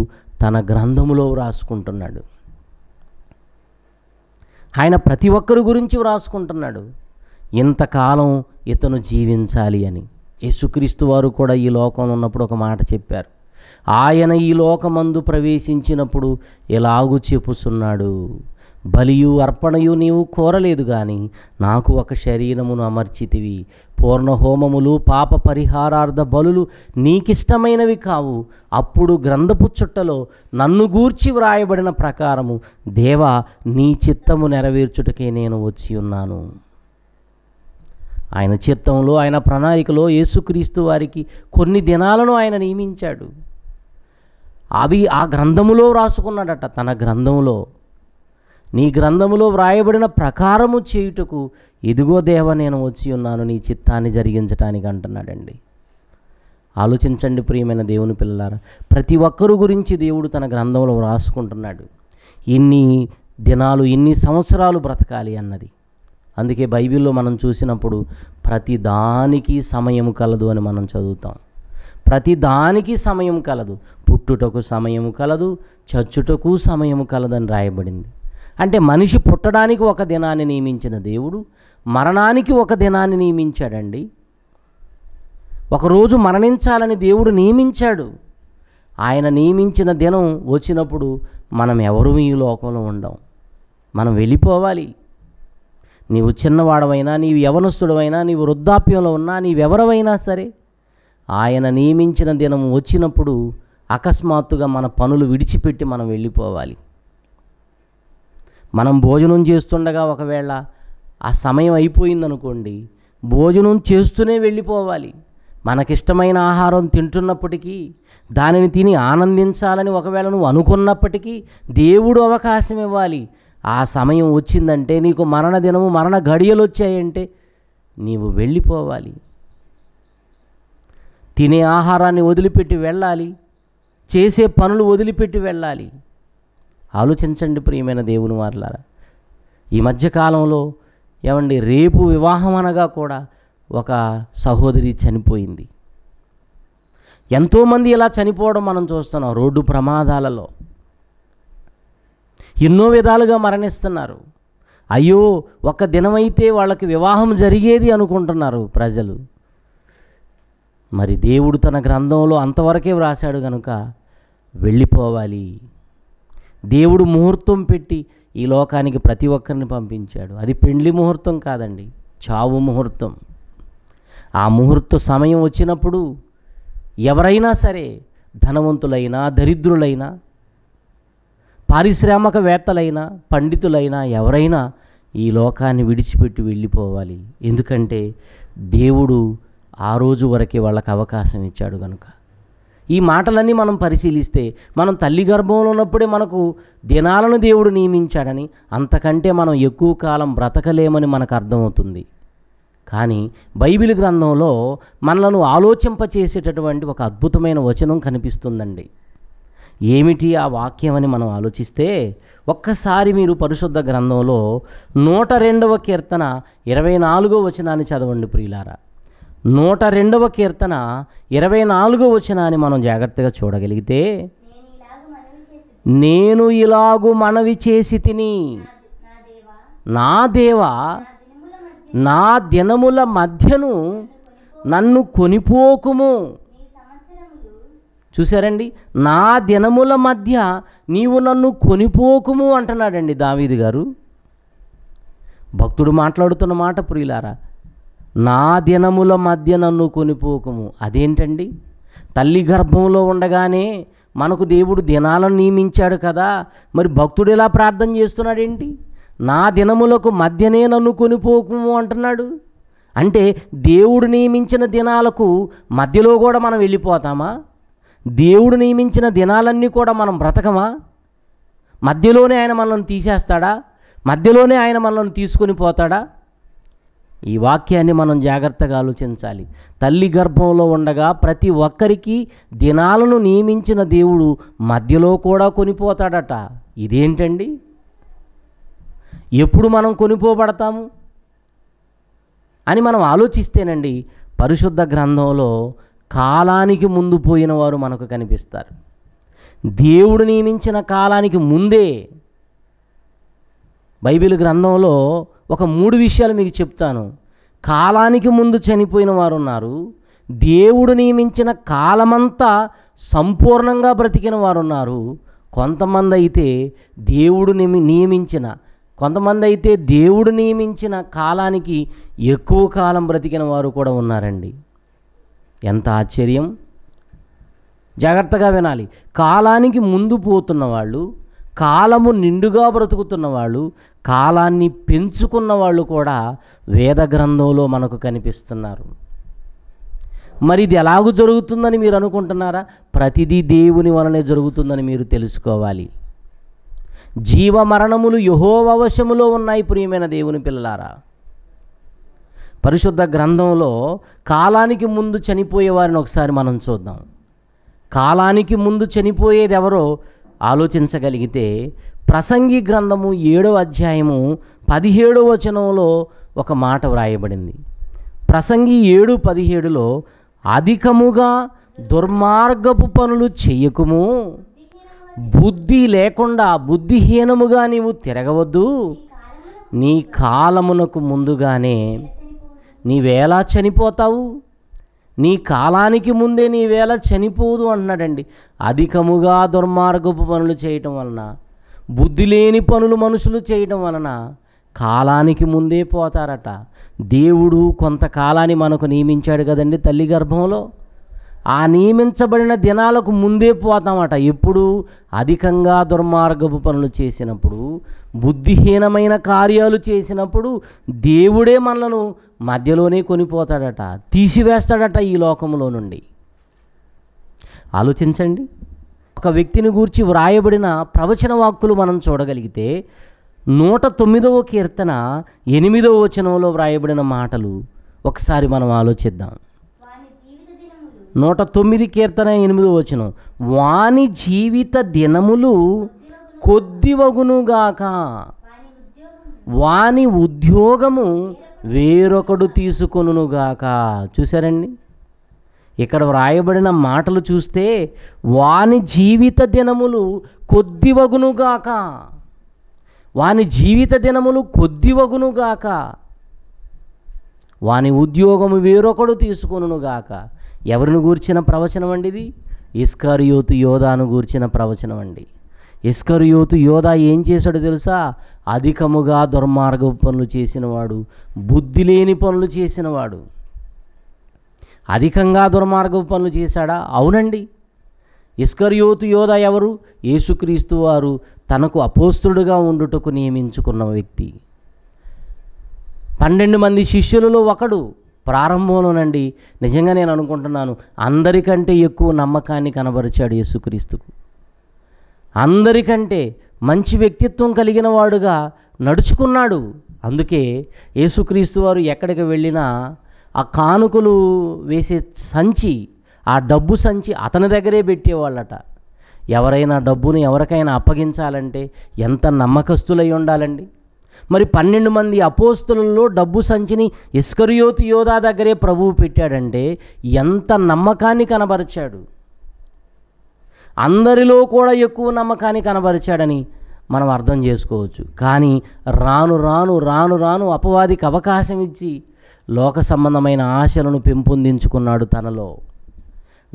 తన గ్రంథములో వ్రాసుకుంటున్నాడు ఆయన ప్రతి ఒక్కరి గురించి వ్రాసుకుంటున్నాడు ఇంతకాలం ఇతను జీవించాలి అని యేసుక్రీస్తు వారు కూడా ఈ లోకంలో ఉన్నప్పుడు ఒక మాట చెప్పారు ఆయన ఈ లోకమందు ప్రవేశించినప్పుడు ఎలాగు చెప్పుచున్నాడు బలియు అర్పణయు నీవు కోరలేదు గాని నాకు ఒక శరీరమును అమర్చితివి పూర్ణహోమములు పాప పరిహారార్థ బలులు నీకిష్టమైనవి కావు అప్పుడు గ్రంథపు చుట్టలో నన్ను గూర్చి వ్రాయబడిన ప్రకారము దేవ నీ చిత్తము నెరవేర్చుటకే నేను వచ్చి ఉన్నాను ఆయన చిత్తంలో ఆయన ప్రణాళికలో యేసుక్రీస్తు వారికి కొన్ని దినాలను ఆయన నియమించాడు అవి ఆ గ్రంథములో వ్రాసుకున్నాడట తన గ్రంథములో నీ గ్రంథములో వ్రాయబడిన ప్రకారము చేయుటకు ఇదిగో దేవ నేను వచ్చి ఉన్నాను నీ చిత్తాన్ని జరిగించటానికి అంటున్నాడండి ఆలోచించండి ప్రియమైన దేవుని పిల్లలారా ప్రతి ఒక్కరు గురించి దేవుడు తన గ్రంథంలో వ్రాసుకుంటున్నాడు ఇన్ని దినాలు ఇన్ని సంవత్సరాలు బ్రతకాలి అన్నది అందుకే బైబిల్లో మనం చూసినప్పుడు ప్రతి దానికి సమయం కలదు అని మనం చదువుతాం ప్రతిదానికి సమయం కలదు పుట్టుటకు సమయం కలదు చచ్చుటకు సమయం కలదని రాయబడింది అంటే మనిషి పుట్టడానికి ఒక దినాన్ని నియమించిన దేవుడు మరణానికి ఒక దినాన్ని నియమించాడండి ఒకరోజు మరణించాలని దేవుడు నియమించాడు ఆయన నియమించిన దినం వచ్చినప్పుడు మనం ఎవరు ఈ లోకంలో ఉండం మనం వెళ్ళిపోవాలి నీవు చిన్నవాడవైనా నీవు యవనస్తుడవైనా నీవు వృద్ధాప్యంలో ఉన్నా నీవెవరవైనా సరే ఆయన నియమించిన దినం వచ్చినప్పుడు అకస్మాత్తుగా మన పనులు విడిచిపెట్టి మనం వెళ్ళిపోవాలి మనం భోజనం చేస్తుండగా ఒకవేళ ఆ సమయం అయిపోయిందనుకోండి భోజనం చేస్తూనే వెళ్ళిపోవాలి మనకిష్టమైన ఆహారం తింటున్నప్పటికీ దానిని తిని ఆనందించాలని ఒకవేళ నువ్వు అనుకున్నప్పటికీ దేవుడు అవకాశం ఇవ్వాలి ఆ సమయం వచ్చిందంటే నీకు మరణ దినము మరణ ఘడియలు వచ్చాయంటే నీవు వెళ్ళిపోవాలి తినే ఆహారాన్ని వదిలిపెట్టి వెళ్ళాలి చేసే పనులు వదిలిపెట్టి వెళ్ళాలి ఆలోచించండి ప్రియమైన దేవుని వారులారా ఈ మధ్యకాలంలో ఏమండి రేపు వివాహం అనగా కూడా ఒక సహోదరి చనిపోయింది ఎంతోమంది ఇలా చనిపోవడం మనం చూస్తున్నాం రోడ్డు ప్రమాదాలలో ఎన్నో విధాలుగా మరణిస్తున్నారు అయ్యో ఒక దినమైతే వాళ్ళకి వివాహం జరిగేది అనుకుంటున్నారు ప్రజలు మరి దేవుడు తన గ్రంథంలో అంతవరకే వ్రాశాడు కనుక వెళ్ళిపోవాలి దేవుడు ముహూర్తం పెట్టి ఈ లోకానికి ప్రతి ఒక్కరిని పంపించాడు అది పెండ్లి ముహూర్తం కాదండి చావు ముహూర్తం ఆ ముహూర్త సమయం వచ్చినప్పుడు ఎవరైనా సరే ధనవంతులైనా దరిద్రులైనా పారిశ్రామికవేత్తలైనా పండితులైనా ఎవరైనా ఈ లోకాన్ని విడిచిపెట్టి వెళ్ళిపోవాలి ఎందుకంటే దేవుడు ఆ రోజు వరకే వాళ్ళకి అవకాశం ఇచ్చాడు కనుక ఈ మాటలన్నీ మనం పరిశీలిస్తే మనం తల్లి గర్భంలో ఉన్నప్పుడే మనకు దినాలను దేవుడు నియమించాడని అంతకంటే మనం ఎక్కువ కాలం బ్రతకలేమని మనకు అర్థమవుతుంది కానీ బైబిల్ గ్రంథంలో మనలను ఆలోచింపచేసేటటువంటి ఒక అద్భుతమైన వచనం కనిపిస్తుందండి ఏమిటి ఆ వాక్యం అని మనం ఆలోచిస్తే ఒక్కసారి మీరు పరిశుద్ధ గ్రంథంలో నూట రెండవ కీర్తన ఇరవై నాలుగో వచనాన్ని చదవండి ప్రియులారా నూట రెండవ కీర్తన ఇరవై నాలుగో వచనాన్ని మనం జాగ్రత్తగా చూడగలిగితే నేను ఇలాగు మనవి చేసి తిని నా దేవ నా దినముల మధ్యను నన్ను కొనిపోకుము చూశారండి నా దినముల మధ్య నీవు నన్ను కొనిపోకుము అంటున్నాడండి దావీది గారు భక్తుడు మాట్లాడుతున్న మాట ప్రియులారా నా దినముల మధ్య నన్ను కొనిపోకము అదేంటండి తల్లి గర్భంలో ఉండగానే మనకు దేవుడు దినాలను నియమించాడు కదా మరి భక్తుడు ఇలా ప్రార్థన చేస్తున్నాడేంటి నా దినములకు మధ్యనే నన్ను కొనిపోకము అంటున్నాడు అంటే దేవుడు నియమించిన దినాలకు మధ్యలో కూడా మనం వెళ్ళిపోతామా దేవుడు నియమించిన దినాలన్నీ కూడా మనం బ్రతకమా మధ్యలోనే ఆయన మనల్ని తీసేస్తాడా మధ్యలోనే ఆయన మనల్ని తీసుకొని పోతాడా ఈ వాక్యాన్ని మనం జాగ్రత్తగా ఆలోచించాలి తల్లి గర్భంలో ఉండగా ప్రతి ఒక్కరికి దినాలను నియమించిన దేవుడు మధ్యలో కూడా కొనిపోతాడట ఇదేంటండి ఎప్పుడు మనం కొనిపోబడతాము అని మనం ఆలోచిస్తేనండి పరిశుద్ధ గ్రంథంలో కాలానికి ముందు పోయిన వారు మనకు కనిపిస్తారు దేవుడు నియమించిన కాలానికి ముందే బైబిల్ గ్రంథంలో ఒక మూడు విషయాలు మీకు చెప్తాను కాలానికి ముందు చనిపోయిన వారు ఉన్నారు దేవుడు నియమించిన కాలమంతా సంపూర్ణంగా బ్రతికిన వారు ఉన్నారు కొంతమంది అయితే దేవుడు నియమించిన కొంతమంది అయితే దేవుడు నియమించిన కాలానికి ఎక్కువ కాలం బ్రతికిన వారు కూడా ఉన్నారండి ఎంత ఆశ్చర్యం జాగ్రత్తగా వినాలి కాలానికి ముందు పోతున్న వాళ్ళు కాలము నిండుగా బ్రతుకుతున్న వాళ్ళు కాలాన్ని పెంచుకున్న వాళ్ళు కూడా వేద గ్రంథంలో మనకు కనిపిస్తున్నారు మరి ఇది ఎలాగూ జరుగుతుందని మీరు అనుకుంటున్నారా ప్రతిదీ దేవుని వలనే జరుగుతుందని మీరు తెలుసుకోవాలి జీవ మరణములు యహోవశములో ఉన్నాయి ప్రియమైన దేవుని పిల్లలారా పరిశుద్ధ గ్రంథంలో కాలానికి ముందు చనిపోయే వారిని ఒకసారి మనం చూద్దాం కాలానికి ముందు చనిపోయేది ఎవరో ఆలోచించగలిగితే ప్రసంగి గ్రంథము ఏడవ అధ్యాయము పదిహేడవ వచనంలో ఒక మాట వ్రాయబడింది ప్రసంగి ఏడు పదిహేడులో అధికముగా దుర్మార్గపు పనులు చేయకుము బుద్ధి లేకుండా బుద్ధిహీనముగా నీవు తిరగవద్దు నీ కాలమునకు ముందుగానే నీవేలా చనిపోతావు నీ కాలానికి ముందే నీవేళ చనిపోదు అంటున్నాడండి అధికముగా దుర్మార్గపు పనులు చేయటం వలన బుద్ధి లేని పనులు మనుషులు చేయడం వలన కాలానికి ముందే పోతారట దేవుడు కొంతకాలాన్ని మనకు నియమించాడు కదండి తల్లి గర్భంలో ఆ నియమించబడిన దినాలకు ముందే పోతామట ఎప్పుడు అధికంగా దుర్మార్గపు పనులు చేసినప్పుడు బుద్ధిహీనమైన కార్యాలు చేసినప్పుడు దేవుడే మనలను మధ్యలోనే కొనిపోతాడట తీసివేస్తాడట ఈ లోకంలో నుండి ఆలోచించండి ఒక వ్యక్తిని గూర్చి వ్రాయబడిన ప్రవచన వాక్కులు మనం చూడగలిగితే నూట తొమ్మిదవ కీర్తన ఎనిమిదవ వచనంలో వ్రాయబడిన మాటలు ఒకసారి మనం ఆలోచిద్దాం నూట తొమ్మిది కీర్తన ఎనిమిదవ వచనం వాని జీవిత దినములు కొద్దివగునుగాక వాని ఉద్యోగము వేరొకడు తీసుకొనుగాక చూసారండి ఇక్కడ వ్రాయబడిన మాటలు చూస్తే వాని జీవిత దినములు కొద్దివగునుగాక వాని జీవిత దినములు కొద్దివగునుగాక వాని ఉద్యోగము వేరొకడు తీసుకొనుగాక ఎవరిని గూర్చిన ప్రవచనం అండి ఇది ఇస్కరియోతు యోధాను గూర్చిన ప్రవచనం అండి ఇస్కరియోతు యోధా ఏం చేశాడు తెలుసా అధికముగా దుర్మార్గ పనులు చేసినవాడు బుద్ధి లేని పనులు చేసినవాడు అధికంగా దుర్మార్గపు పనులు చేశాడా అవునండి ఇస్కర్యోతు యోధ ఎవరు యేసుక్రీస్తు వారు తనకు అపోస్తుడుగా ఉండుటకు నియమించుకున్న వ్యక్తి పన్నెండు మంది శిష్యులలో ఒకడు ప్రారంభంలోనండి నిజంగా నేను అనుకుంటున్నాను అందరికంటే ఎక్కువ నమ్మకాన్ని కనబరిచాడు యేసుక్రీస్తుకు అందరికంటే మంచి వ్యక్తిత్వం కలిగిన వాడుగా నడుచుకున్నాడు అందుకే యేసుక్రీస్తు వారు ఎక్కడికి వెళ్ళినా ఆ కానుకలు వేసే సంచి ఆ డబ్బు సంచి అతని దగ్గరే పెట్టేవాళ్ళట ఎవరైనా డబ్బును ఎవరికైనా అప్పగించాలంటే ఎంత నమ్మకస్తులై ఉండాలండి మరి పన్నెండు మంది అపోస్తులలో డబ్బు సంచిని ఇస్కరియోతి యోధా దగ్గరే ప్రభువు పెట్టాడంటే ఎంత నమ్మకాన్ని కనబరిచాడు అందరిలో కూడా ఎక్కువ నమ్మకాన్ని కనబరిచాడని మనం అర్థం చేసుకోవచ్చు కానీ రాను రాను రాను రాను అపవాదికి అవకాశం ఇచ్చి లోక సంబంధమైన ఆశలను పెంపొందించుకున్నాడు తనలో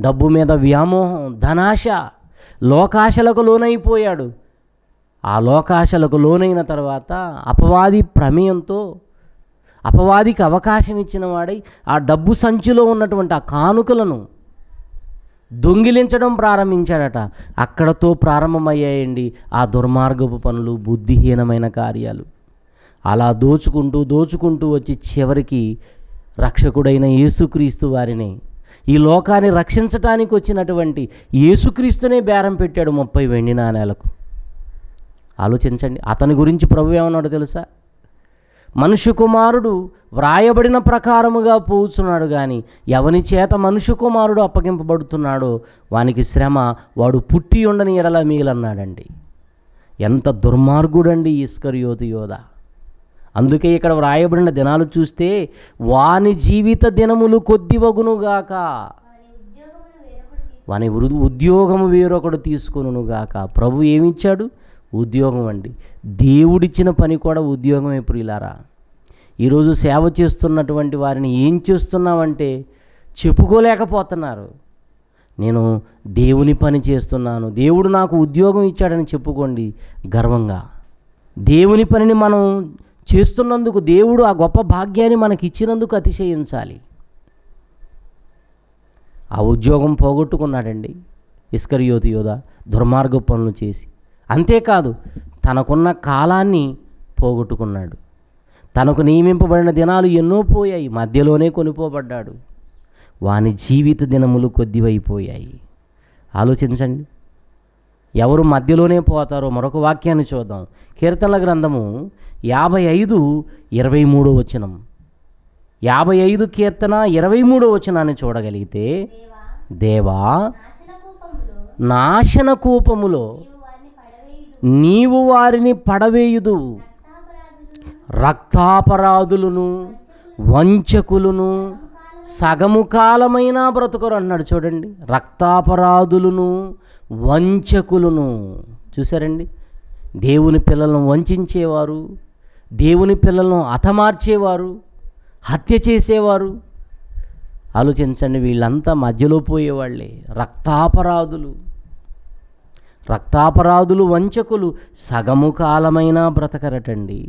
డబ్బు మీద వ్యామోహం ధనాశ లోకాశలకు లోనైపోయాడు ఆ లోకాశలకు లోనైన తర్వాత అపవాది ప్రమేయంతో అపవాదికి అవకాశం ఇచ్చిన వాడై ఆ డబ్బు సంచిలో ఉన్నటువంటి ఆ కానుకలను దొంగిలించడం ప్రారంభించాడట అక్కడతో ప్రారంభమయ్యాయండి ఆ దుర్మార్గపు పనులు బుద్ధిహీనమైన కార్యాలు అలా దోచుకుంటూ దోచుకుంటూ వచ్చి చివరికి రక్షకుడైన యేసుక్రీస్తు వారిని ఈ లోకాన్ని రక్షించటానికి వచ్చినటువంటి యేసుక్రీస్తునే బేరం పెట్టాడు ముప్పై వెండి నాణేలకు ఆలోచించండి అతని గురించి ప్రభు ఏమన్నాడు తెలుసా మనుషు కుమారుడు వ్రాయబడిన ప్రకారముగా పోచున్నాడు కానీ ఎవని చేత మనుషు కుమారుడు అప్పగింపబడుతున్నాడో వానికి శ్రమ వాడు పుట్టి ఉండని ఎడల మిగిలన్నాడండి ఎంత దుర్మార్గుడండి ఇస్కర్యోతి యోధ అందుకే ఇక్కడ వ్రాయబడిన దినాలు చూస్తే వాని జీవిత దినములు వగునుగాక వాని ఉద్యోగము వేరొకడు తీసుకొనుగాక ప్రభు ఏమిచ్చాడు ఉద్యోగం అండి దేవుడిచ్చిన పని కూడా ఉద్యోగం ఎప్పుడు ఇలారా ఈరోజు సేవ చేస్తున్నటువంటి వారిని ఏం చేస్తున్నామంటే చెప్పుకోలేకపోతున్నారు నేను దేవుని పని చేస్తున్నాను దేవుడు నాకు ఉద్యోగం ఇచ్చాడని చెప్పుకోండి గర్వంగా దేవుని పనిని మనం చేస్తున్నందుకు దేవుడు ఆ గొప్ప భాగ్యాన్ని మనకి ఇచ్చినందుకు అతిశయించాలి ఆ ఉద్యోగం పోగొట్టుకున్నాడండి యోతి యోధ దుర్మార్గ పనులు చేసి అంతేకాదు తనకున్న కాలాన్ని పోగొట్టుకున్నాడు తనకు నియమింపబడిన దినాలు ఎన్నో పోయాయి మధ్యలోనే కొనిపోబడ్డాడు వాని జీవిత దినములు కొద్దివైపోయాయి ఆలోచించండి ఎవరు మధ్యలోనే పోతారో మరొక వాక్యాన్ని చూద్దాం కీర్తనల గ్రంథము యాభై ఐదు ఇరవై మూడో వచనం యాభై ఐదు కీర్తన ఇరవై మూడో వచనాన్ని చూడగలిగితే దేవా నాశన కూపములో నీవు వారిని పడవేయుదు రక్తాపరాధులను వంచకులను సగము కాలమైనా బ్రతుకరు అన్నాడు చూడండి రక్తాపరాధులను వంచకులను చూసారండి దేవుని పిల్లలను వంచేవారు దేవుని పిల్లలను అతమార్చేవారు హత్య చేసేవారు ఆలోచించండి వీళ్ళంతా మధ్యలో పోయేవాళ్ళే రక్తాపరాధులు రక్తాపరాధులు వంచకులు సగము కాలమైనా బ్రతకరటండి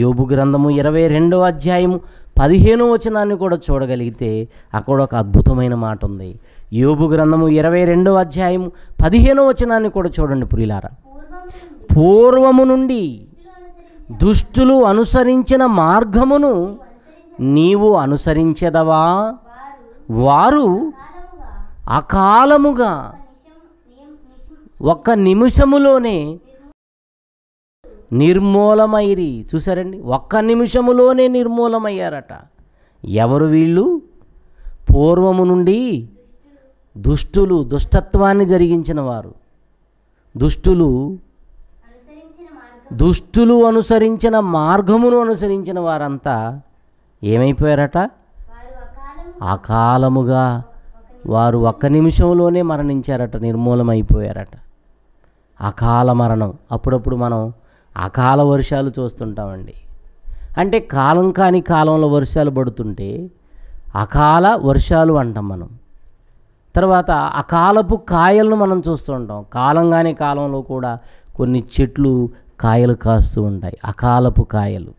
యోబు గ్రంథము ఇరవై రెండవ అధ్యాయము పదిహేనో వచనాన్ని కూడా చూడగలిగితే అక్కడ ఒక అద్భుతమైన మాట ఉంది యోబు గ్రంథము ఇరవై రెండో అధ్యాయము పదిహేనో వచనాన్ని కూడా చూడండి పురిలారా పూర్వము నుండి దుష్టులు అనుసరించిన మార్గమును నీవు అనుసరించదవా వారు అకాలముగా ఒక్క నిమిషములోనే నిర్మూలమైరి చూసారండి ఒక్క నిమిషములోనే నిర్మూలమయ్యారట ఎవరు వీళ్ళు పూర్వము నుండి దుష్టులు దుష్టత్వాన్ని జరిగించిన వారు దుష్టులు దుష్టులు అనుసరించిన మార్గమును అనుసరించిన వారంతా ఏమైపోయారట అకాలముగా వారు ఒక్క నిమిషంలోనే మరణించారట నిర్మూలమైపోయారట అకాల మరణం అప్పుడప్పుడు మనం అకాల వర్షాలు చూస్తుంటామండి అంటే కాలం కాని కాలంలో వర్షాలు పడుతుంటే అకాల వర్షాలు అంటాం మనం తర్వాత అకాలపు కాయలను మనం చూస్తూ ఉంటాం కాలం కాలంలో కూడా కొన్ని చెట్లు కాయలు కాస్తూ ఉంటాయి అకాలపు కాయలు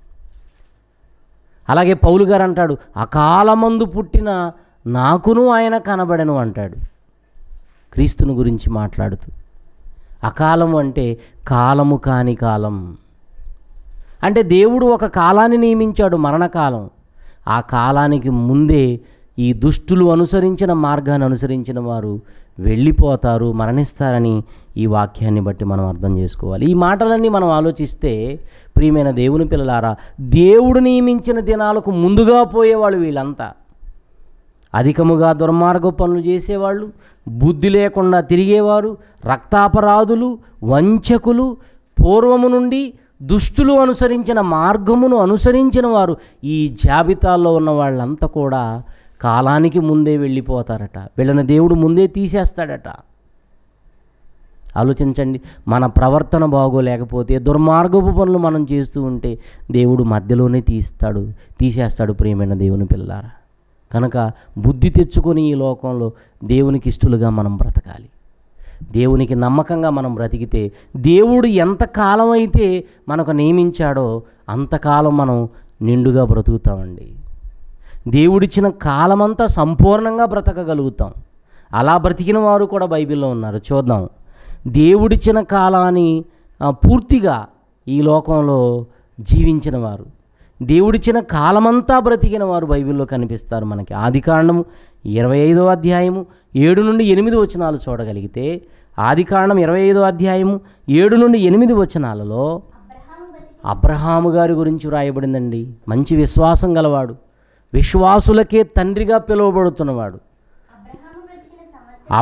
అలాగే పౌలు గారు అంటాడు అకాలమందు పుట్టిన నాకును ఆయన కనబడను అంటాడు క్రీస్తుని గురించి మాట్లాడుతూ అకాలం అంటే కాలము కాని కాలం అంటే దేవుడు ఒక కాలాన్ని నియమించాడు మరణకాలం ఆ కాలానికి ముందే ఈ దుష్టులు అనుసరించిన మార్గాన్ని అనుసరించిన వారు వెళ్ళిపోతారు మరణిస్తారని ఈ వాక్యాన్ని బట్టి మనం అర్థం చేసుకోవాలి ఈ మాటలన్నీ మనం ఆలోచిస్తే ప్రియమైన దేవుని పిల్లలారా దేవుడు నియమించిన దినాలకు ముందుగా పోయేవాళ్ళు వీళ్ళంతా అధికముగా దుర్మార్గ పనులు చేసేవాళ్ళు బుద్ధి లేకుండా తిరిగేవారు రక్తాపరాధులు వంచకులు పూర్వము నుండి దుష్టులు అనుసరించిన మార్గమును అనుసరించిన వారు ఈ జాబితాలో ఉన్న వాళ్ళంతా కూడా కాలానికి ముందే వెళ్ళిపోతారట వీళ్ళని దేవుడు ముందే తీసేస్తాడట ఆలోచించండి మన ప్రవర్తన బాగోలేకపోతే దుర్మార్గపు పనులు మనం చేస్తూ ఉంటే దేవుడు మధ్యలోనే తీస్తాడు తీసేస్తాడు ప్రియమైన దేవుని పిల్లారా కనుక బుద్ధి తెచ్చుకొని ఈ లోకంలో దేవునికి ఇష్టలుగా మనం బ్రతకాలి దేవునికి నమ్మకంగా మనం బ్రతికితే దేవుడు ఎంతకాలం అయితే మనకు నియమించాడో అంతకాలం మనం నిండుగా బ్రతుకుతామండి దేవుడిచ్చిన కాలమంతా సంపూర్ణంగా బ్రతకగలుగుతాం అలా బ్రతికిన వారు కూడా బైబిల్లో ఉన్నారు చూద్దాం దేవుడిచ్చిన కాలాన్ని పూర్తిగా ఈ లోకంలో జీవించిన వారు దేవుడిచ్చిన కాలమంతా బ్రతికిన వారు బైబిల్లో కనిపిస్తారు మనకి ఆదికాండము ఇరవై ఐదో అధ్యాయము ఏడు నుండి ఎనిమిది వచనాలు చూడగలిగితే ఆదికాండం ఇరవై ఐదో అధ్యాయము ఏడు నుండి ఎనిమిది వచనాలలో అబ్రహాము గారి గురించి వ్రాయబడిందండి మంచి విశ్వాసం గలవాడు విశ్వాసులకే తండ్రిగా పిలువబడుతున్నవాడు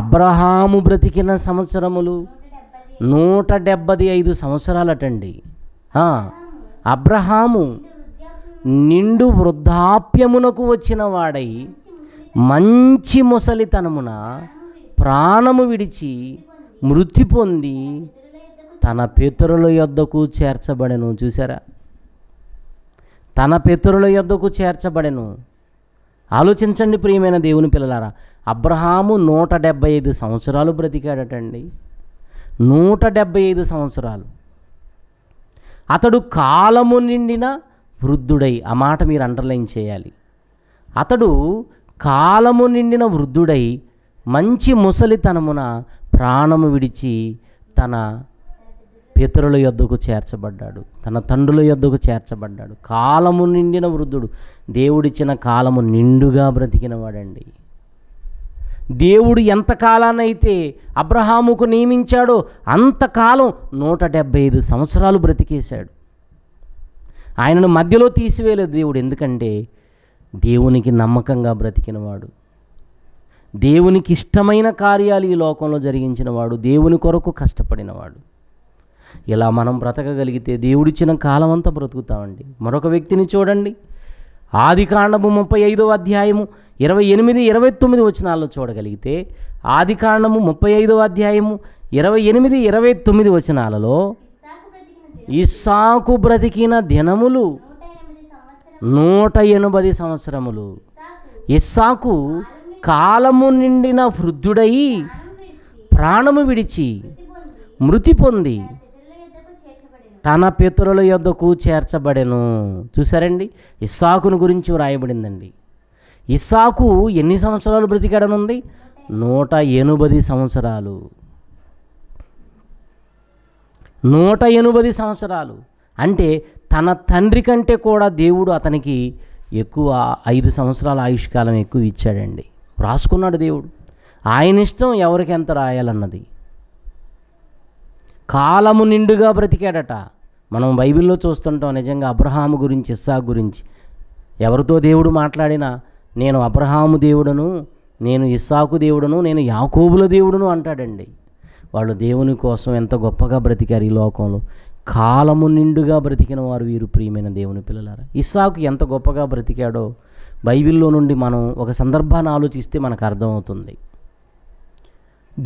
అబ్రహాము బ్రతికిన సంవత్సరములు నూట డెబ్బది ఐదు సంవత్సరాలటండి అబ్రహాము నిండు వృద్ధాప్యమునకు వచ్చిన వాడై మంచి ముసలితనమున ప్రాణము విడిచి మృతి పొంది తన పితరుల యొద్దకు చేర్చబడను చూసారా తన పితరుల యొద్దకు చేర్చబడెను ఆలోచించండి ప్రియమైన దేవుని పిల్లలారా అబ్రహాము నూట డెబ్బై ఐదు సంవత్సరాలు బ్రతికాడటండి నూట డెబ్బై ఐదు సంవత్సరాలు అతడు కాలము నిండిన వృద్ధుడై ఆ మాట మీరు అండర్లైన్ చేయాలి అతడు కాలము నిండిన వృద్ధుడై మంచి ముసలితనమున ప్రాణము విడిచి తన పితరుల యొద్దకు చేర్చబడ్డాడు తన తండ్రుల యొద్దకు చేర్చబడ్డాడు కాలము నిండిన వృద్ధుడు దేవుడిచ్చిన కాలము నిండుగా బ్రతికిన వాడండి దేవుడు ఎంతకాలానైతే అబ్రహాముకు నియమించాడో అంతకాలం నూట డెబ్బై ఐదు సంవత్సరాలు బ్రతికేశాడు ఆయనను మధ్యలో తీసివేయలేదు దేవుడు ఎందుకంటే దేవునికి నమ్మకంగా బ్రతికినవాడు దేవునికి ఇష్టమైన కార్యాలు ఈ లోకంలో జరిగించినవాడు దేవుని కొరకు కష్టపడినవాడు ఇలా మనం బ్రతకగలిగితే దేవుడిచ్చిన కాలం అంతా బ్రతుకుతామండి మరొక వ్యక్తిని చూడండి ఆది కాండము ముప్పై ఐదవ అధ్యాయము ఇరవై ఎనిమిది ఇరవై తొమ్మిది వచనాల్లో చూడగలిగితే ఆది కాండము ముప్పై ఐదవ అధ్యాయము ఇరవై ఎనిమిది ఇరవై తొమ్మిది వచనాలలో ఇస్సాకు బ్రతికిన దినములు నూట ఎనభై సంవత్సరములు ఇస్సాకు కాలము నిండిన వృద్ధుడై ప్రాణము విడిచి మృతి పొంది తన పితరుల యొద్దకు చేర్చబడెను చూసారండి ఇస్సాకును గురించి వ్రాయబడిందండి ఇస్సాకు ఎన్ని సంవత్సరాలు బ్రతికడనుంది నూట ఎనభై సంవత్సరాలు నూట ఎనభై సంవత్సరాలు అంటే తన తండ్రి కంటే కూడా దేవుడు అతనికి ఎక్కువ ఐదు సంవత్సరాల ఆయుష్కాలం ఎక్కువ ఇచ్చాడండి రాసుకున్నాడు దేవుడు ఆయన ఇష్టం ఎవరికి ఎంత రాయాలన్నది కాలము నిండుగా బ్రతికాడట మనం బైబిల్లో చూస్తుంటాం నిజంగా అబ్రహాము గురించి ఇస్సా గురించి ఎవరితో దేవుడు మాట్లాడినా నేను అబ్రహాము దేవుడను నేను ఇస్సాకు దేవుడను నేను యాకోబుల దేవుడును అంటాడండి వాళ్ళు దేవుని కోసం ఎంత గొప్పగా బ్రతికారు ఈ లోకంలో కాలము నిండుగా బ్రతికిన వారు వీరు ప్రియమైన దేవుని పిల్లలారా ఇస్సాకు ఎంత గొప్పగా బ్రతికాడో బైబిల్లో నుండి మనం ఒక సందర్భాన్ని ఆలోచిస్తే మనకు అర్థమవుతుంది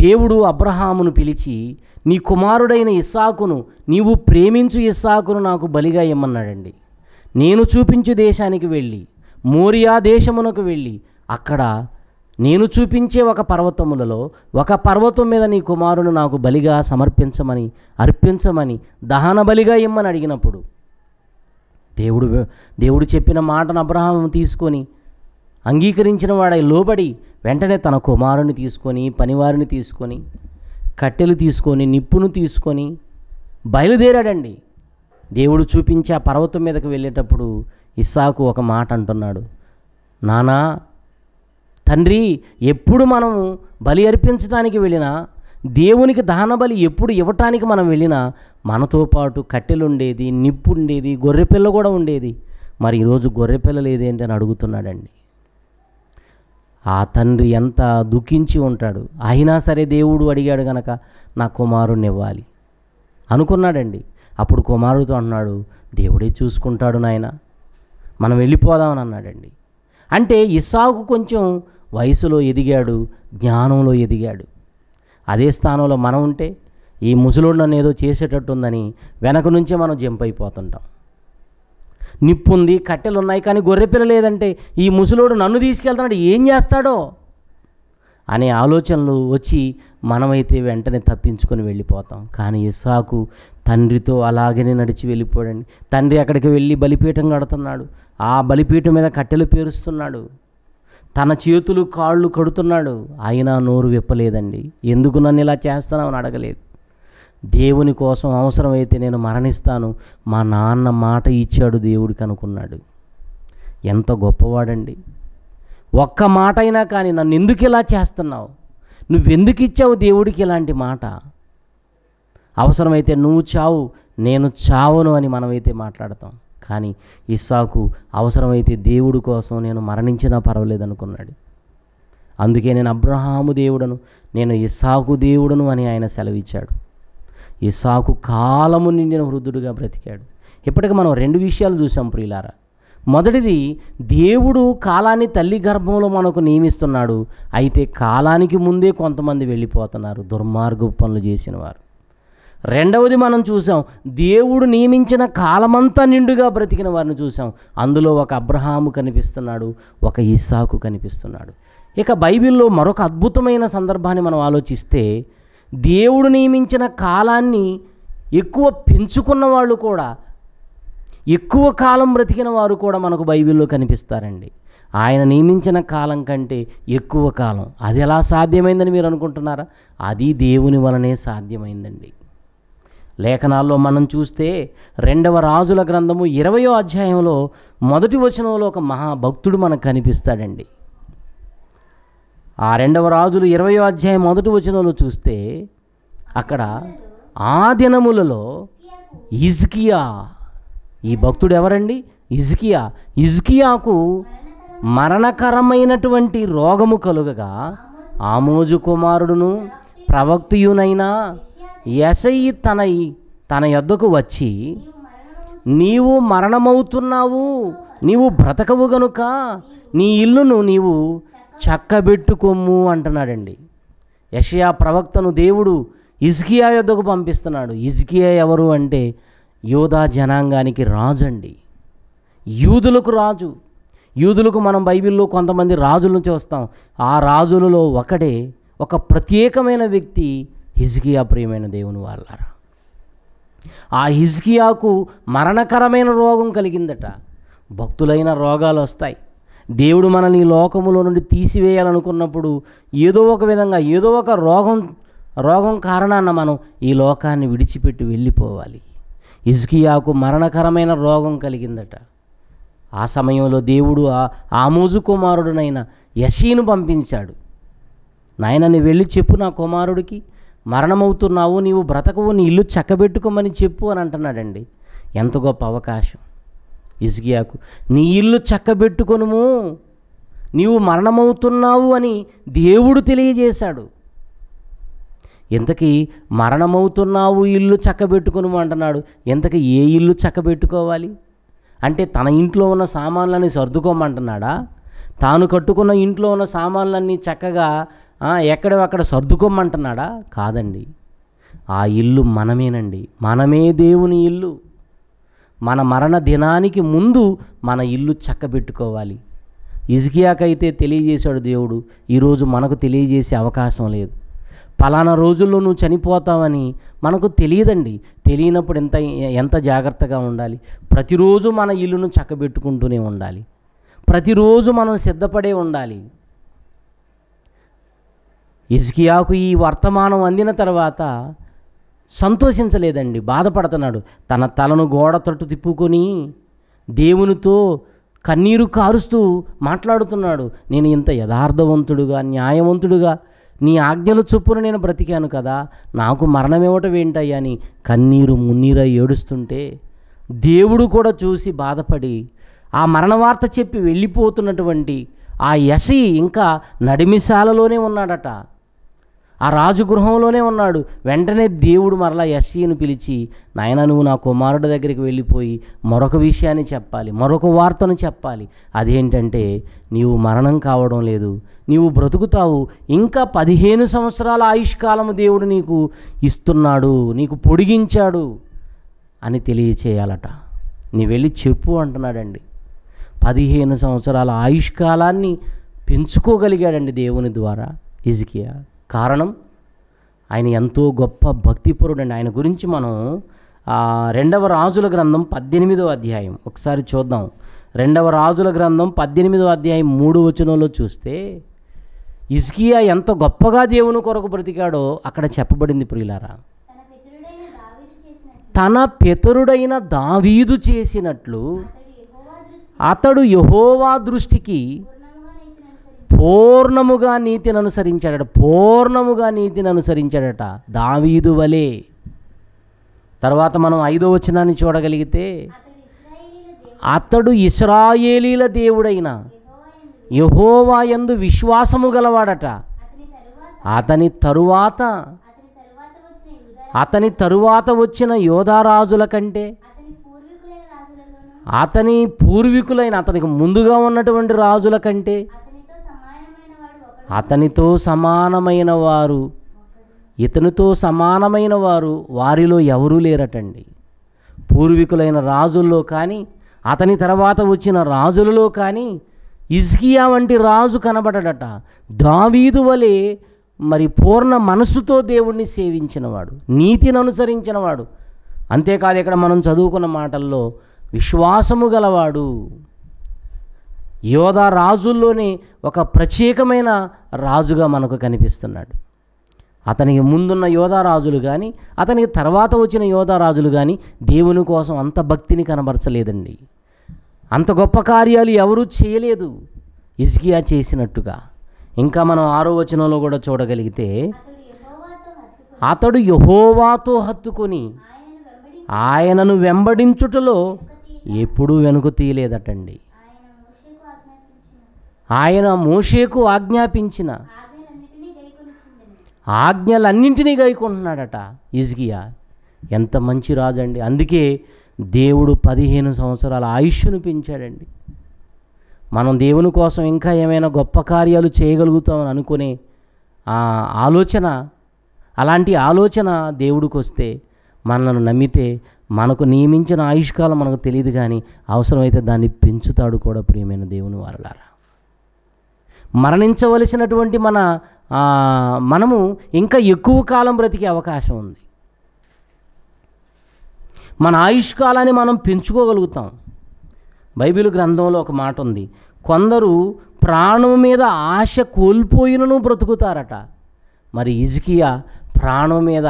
దేవుడు అబ్రహామును పిలిచి నీ కుమారుడైన ఇస్సాకును నీవు ప్రేమించు ఇస్సాకును నాకు బలిగా ఇమ్మన్నాడండి నేను చూపించు దేశానికి వెళ్ళి మోరియా దేశమునకు వెళ్ళి అక్కడ నేను చూపించే ఒక పర్వతములలో ఒక పర్వతం మీద నీ కుమారును నాకు బలిగా సమర్పించమని అర్పించమని దహన బలిగా ఇమ్మని అడిగినప్పుడు దేవుడు దేవుడు చెప్పిన మాటను అబ్రహాము తీసుకొని అంగీకరించిన వాడై లోబడి వెంటనే తన కుమారుని తీసుకొని పనివారిని తీసుకొని కట్టెలు తీసుకొని నిప్పును తీసుకొని బయలుదేరాడండి దేవుడు చూపించి ఆ పర్వతం మీదకు వెళ్ళేటప్పుడు ఇస్సాకు ఒక మాట అంటున్నాడు నానా తండ్రి ఎప్పుడు మనము బలి అర్పించడానికి వెళ్ళినా దేవునికి దాన బలి ఎప్పుడు ఇవ్వటానికి మనం వెళ్ళినా మనతో పాటు కట్టెలు ఉండేది నిప్పు ఉండేది గొర్రెపిల్ల కూడా ఉండేది మరి ఈరోజు గొర్రెపిల్ల లేదేంటి అని అడుగుతున్నాడండి ఆ తండ్రి ఎంత దుఃఖించి ఉంటాడు అయినా సరే దేవుడు అడిగాడు గనక నా కుమారుడిని ఇవ్వాలి అనుకున్నాడండి అప్పుడు కుమారుడితో అన్నాడు దేవుడే చూసుకుంటాడు నాయన మనం వెళ్ళిపోదామని అన్నాడండి అంటే ఇస్సాకు కొంచెం వయసులో ఎదిగాడు జ్ఞానంలో ఎదిగాడు అదే స్థానంలో మనం ఉంటే ఈ ముసలోడు నన్ను ఏదో చేసేటట్టుందని వెనక నుంచే మనం జంప్ అయిపోతుంటాం నిప్పు ఉంది కట్టెలు ఉన్నాయి కానీ గొర్రెపిల్ల లేదంటే ఈ ముసలోడు నన్ను తీసుకెళ్తున్నాడు ఏం చేస్తాడో అనే ఆలోచనలు వచ్చి మనమైతే వెంటనే తప్పించుకొని వెళ్ళిపోతాం కానీ ఇసాకు తండ్రితో అలాగనే నడిచి వెళ్ళిపోడండి తండ్రి అక్కడికి వెళ్ళి బలిపీఠం కడుతున్నాడు ఆ బలిపీఠం మీద కట్టెలు పేరుస్తున్నాడు తన చేతులు కాళ్ళు కడుతున్నాడు అయినా నోరు విప్పలేదండి ఎందుకు నన్ను ఇలా చేస్తానని అడగలేదు దేవుని కోసం అవసరమైతే నేను మరణిస్తాను మా నాన్న మాట ఇచ్చాడు దేవుడికి అనుకున్నాడు ఎంత గొప్పవాడండి ఒక్క మాట అయినా కానీ నన్ను ఎందుకు ఇలా చేస్తున్నావు నువ్వెందుకు ఇచ్చావు దేవుడికి ఇలాంటి మాట అవసరమైతే నువ్వు చావు నేను చావును అని మనమైతే మాట్లాడతాం కానీ ఇస్సాకు అవసరమైతే దేవుడి కోసం నేను మరణించినా పర్వాలేదనుకున్నాడు అందుకే నేను అబ్రహాము దేవుడను నేను ఇస్సాకు దేవుడను అని ఆయన సెలవిచ్చాడు ఇసాకు కాలము నిండిన వృద్ధుడుగా బ్రతికాడు ఇప్పటికి మనం రెండు విషయాలు చూసాం ప్రియులారా మొదటిది దేవుడు కాలాన్ని తల్లి గర్భంలో మనకు నియమిస్తున్నాడు అయితే కాలానికి ముందే కొంతమంది వెళ్ళిపోతున్నారు దుర్మార్గ పనులు చేసిన వారు రెండవది మనం చూసాం దేవుడు నియమించిన కాలమంతా నిండుగా బ్రతికిన వారిని చూసాం అందులో ఒక అబ్రహాము కనిపిస్తున్నాడు ఒక ఇస్సాకు కనిపిస్తున్నాడు ఇక బైబిల్లో మరొక అద్భుతమైన సందర్భాన్ని మనం ఆలోచిస్తే దేవుడు నియమించిన కాలాన్ని ఎక్కువ పెంచుకున్న వాళ్ళు కూడా ఎక్కువ కాలం బ్రతికిన వారు కూడా మనకు బైబిల్లో కనిపిస్తారండి ఆయన నియమించిన కాలం కంటే ఎక్కువ కాలం అది ఎలా సాధ్యమైందని మీరు అనుకుంటున్నారా అది దేవుని వలనే సాధ్యమైందండి లేఖనాల్లో మనం చూస్తే రెండవ రాజుల గ్రంథము ఇరవయో అధ్యాయంలో మొదటి వచనంలో ఒక మహాభక్తుడు మనకు కనిపిస్తాడండి ఆ రెండవ రాజులు ఇరవయో అధ్యాయం మొదటి వచనంలో చూస్తే అక్కడ ఆ దినములలో ఇజ్కియా ఈ భక్తుడు ఎవరండి ఇజ్కియా ఇజ్కియాకు మరణకరమైనటువంటి రోగము కలుగగా ఆమోజు కుమారుడును ప్రవక్తియునైన ఎసయి తన తన యొద్దకు వచ్చి నీవు మరణమవుతున్నావు నీవు బ్రతకవు గనుక నీ ఇల్లును నీవు చక్కబెట్టుకొమ్ము అంటున్నాడండి యషయా ప్రవక్తను దేవుడు ఇజ్కియా యొద్దకు పంపిస్తున్నాడు ఇజ్కియా ఎవరు అంటే యోధా జనాంగానికి రాజు అండి యూదులకు రాజు యూదులకు మనం బైబిల్లో కొంతమంది రాజులను చూస్తాం ఆ రాజులలో ఒకడే ఒక ప్రత్యేకమైన వ్యక్తి హిజ్కియా ప్రియమైన దేవుని వాళ్ళారా ఆ హిజ్కియాకు మరణకరమైన రోగం కలిగిందట భక్తులైన రోగాలు వస్తాయి దేవుడు మనల్ని లోకములో నుండి తీసివేయాలనుకున్నప్పుడు ఏదో ఒక విధంగా ఏదో ఒక రోగం రోగం కారణాన మనం ఈ లోకాన్ని విడిచిపెట్టి వెళ్ళిపోవాలి ఇజ్కియాకు మరణకరమైన రోగం కలిగిందట ఆ సమయంలో దేవుడు ఆ ఆమోజు కుమారుడునైన యశీను పంపించాడు నాయన నీ వెళ్ళి చెప్పు నా కుమారుడికి మరణమవుతున్నావు నీవు బ్రతకవు నీ ఇల్లు చక్కబెట్టుకోమని చెప్పు అని అంటున్నాడండి ఎంత గొప్ప అవకాశం ఇజ్గియాకు నీ ఇల్లు చక్కబెట్టుకొనుము నీవు మరణమవుతున్నావు అని దేవుడు తెలియజేశాడు ఇంతకీ మరణమవుతున్నావు ఇల్లు చక్కబెట్టుకును అంటున్నాడు ఇంతకీ ఏ ఇల్లు చక్కబెట్టుకోవాలి అంటే తన ఇంట్లో ఉన్న సామాన్లన్నీ సర్దుకోమంటున్నాడా తాను కట్టుకున్న ఇంట్లో ఉన్న సామాన్లన్నీ చక్కగా అక్కడ సర్దుకోమంటున్నాడా కాదండి ఆ ఇల్లు మనమేనండి మనమే దేవుని ఇల్లు మన మరణ దినానికి ముందు మన ఇల్లు చక్కబెట్టుకోవాలి ఇజికియాకైతే తెలియజేశాడు దేవుడు ఈరోజు మనకు తెలియజేసే అవకాశం లేదు పలానా రోజుల్లో నువ్వు చనిపోతావని మనకు తెలియదండి తెలియనప్పుడు ఎంత ఎంత జాగ్రత్తగా ఉండాలి ప్రతిరోజు మన ఇల్లును చక్కబెట్టుకుంటూనే ఉండాలి ప్రతిరోజు మనం సిద్ధపడే ఉండాలి ఇజ్కియాకు ఈ వర్తమానం అందిన తర్వాత సంతోషించలేదండి బాధపడుతున్నాడు తన తలను గోడ తట్టు తిప్పుకొని దేవునితో కన్నీరు కారుస్తూ మాట్లాడుతున్నాడు నేను ఇంత యథార్థవంతుడుగా న్యాయవంతుడుగా నీ ఆజ్ఞల చొప్పున నేను బ్రతికాను కదా నాకు మరణం ఇవ్వటం ఏంటయ్యా అని కన్నీరు మున్నీర ఏడుస్తుంటే దేవుడు కూడా చూసి బాధపడి ఆ మరణ వార్త చెప్పి వెళ్ళిపోతున్నటువంటి ఆ యశి ఇంకా నడిమిశాలలోనే ఉన్నాడట ఆ రాజగృహంలోనే ఉన్నాడు వెంటనే దేవుడు మరలా యస్సీని పిలిచి నాయన నువ్వు నా కుమారుడు దగ్గరికి వెళ్ళిపోయి మరొక విషయాన్ని చెప్పాలి మరొక వార్తను చెప్పాలి అదేంటంటే నీవు మరణం కావడం లేదు నీవు బ్రతుకుతావు ఇంకా పదిహేను సంవత్సరాల ఆయుష్కాలము దేవుడు నీకు ఇస్తున్నాడు నీకు పొడిగించాడు అని తెలియచేయాలట నీ వెళ్ళి చెప్పు అంటున్నాడండి పదిహేను సంవత్సరాల ఆయుష్కాలాన్ని పెంచుకోగలిగాడండి దేవుని ద్వారా ఇజికియా కారణం ఆయన ఎంతో గొప్ప భక్తిపరుడు అండి ఆయన గురించి మనం రెండవ రాజుల గ్రంథం పద్దెనిమిదవ అధ్యాయం ఒకసారి చూద్దాం రెండవ రాజుల గ్రంథం పద్దెనిమిదవ అధ్యాయం మూడు వచనంలో చూస్తే ఇస్కియా ఎంత గొప్పగా దేవుని కొరకు బ్రతికాడో అక్కడ చెప్పబడింది ప్రియులారా తన పితరుడైన దావీదు చేసినట్లు అతడు యహోవా దృష్టికి పూర్ణముగా నీతిని అనుసరించాడట పూర్ణముగా నీతిని అనుసరించాడట దావీదు వలే తర్వాత మనం ఐదో వచనాన్ని చూడగలిగితే అతడు ఇస్రాయేలీల దేవుడైన యహోవాయందు విశ్వాసము గలవాడట అతని తరువాత అతని తరువాత వచ్చిన యోధారాజుల కంటే అతని పూర్వీకులైన అతనికి ముందుగా ఉన్నటువంటి రాజుల కంటే అతనితో సమానమైన వారు ఇతనితో సమానమైన వారు వారిలో ఎవరూ లేరటండి పూర్వీకులైన రాజుల్లో కానీ అతని తర్వాత వచ్చిన రాజులలో కానీ ఇజ్కియా వంటి రాజు కనబడట దావీదు వలె మరి పూర్ణ మనస్సుతో దేవుణ్ణి సేవించినవాడు నీతిని అనుసరించినవాడు అంతేకాదు ఇక్కడ మనం చదువుకున్న మాటల్లో విశ్వాసము గలవాడు యోధా రాజుల్లోని ఒక ప్రత్యేకమైన రాజుగా మనకు కనిపిస్తున్నాడు అతనికి ముందున్న యోధారాజులు కానీ అతనికి తర్వాత వచ్చిన యోధారాజులు కానీ దేవుని కోసం అంత భక్తిని కనబరచలేదండి అంత గొప్ప కార్యాలు ఎవరూ చేయలేదు ఇజ్కియా చేసినట్టుగా ఇంకా మనం ఆరో వచనంలో కూడా చూడగలిగితే అతడు యహోవాతో హత్తుకొని ఆయనను వెంబడించుటలో ఎప్పుడూ వెనుక తీయలేదటండి ఆయన మోషేకు ఆజ్ఞాపించిన ఆజ్ఞలన్నింటినీ గైకుంటున్నాడట ఇజ్గియా ఎంత మంచి రాజు అండి అందుకే దేవుడు పదిహేను సంవత్సరాల ఆయుష్ను పెంచాడండి మనం దేవుని కోసం ఇంకా ఏమైనా గొప్ప కార్యాలు చేయగలుగుతామని అనుకునే ఆ ఆలోచన అలాంటి ఆలోచన దేవుడికి వస్తే మనల్ని నమ్మితే మనకు నియమించిన ఆయుష్కాలం మనకు తెలియదు కానీ అవసరమైతే దాన్ని పెంచుతాడు కూడా ప్రియమైన దేవుని వారలారా మరణించవలసినటువంటి మన మనము ఇంకా ఎక్కువ కాలం బ్రతికే అవకాశం ఉంది మన ఆయుష్ కాలాన్ని మనం పెంచుకోగలుగుతాం బైబిల్ గ్రంథంలో ఒక మాట ఉంది కొందరు ప్రాణం మీద ఆశ కోల్పోయినను బ్రతుకుతారట మరి ఇజికియా ప్రాణం మీద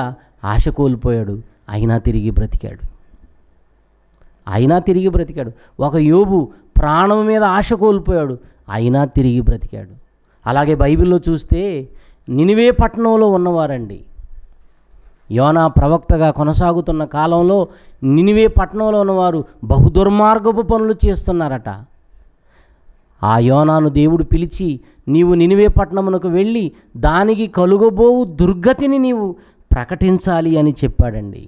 ఆశ కోల్పోయాడు అయినా తిరిగి బ్రతికాడు అయినా తిరిగి బ్రతికాడు ఒక యోబు ప్రాణం మీద ఆశ కోల్పోయాడు అయినా తిరిగి బ్రతికాడు అలాగే బైబిల్లో చూస్తే నినివే పట్టణంలో ఉన్నవారండి యోనా ప్రవక్తగా కొనసాగుతున్న కాలంలో నినివే పట్టణంలో ఉన్నవారు బహుదుర్మార్గపు పనులు చేస్తున్నారట ఆ యోనాను దేవుడు పిలిచి నీవు నినివే పట్టణమునకు వెళ్ళి దానికి కలుగబోవు దుర్గతిని నీవు ప్రకటించాలి అని చెప్పాడండి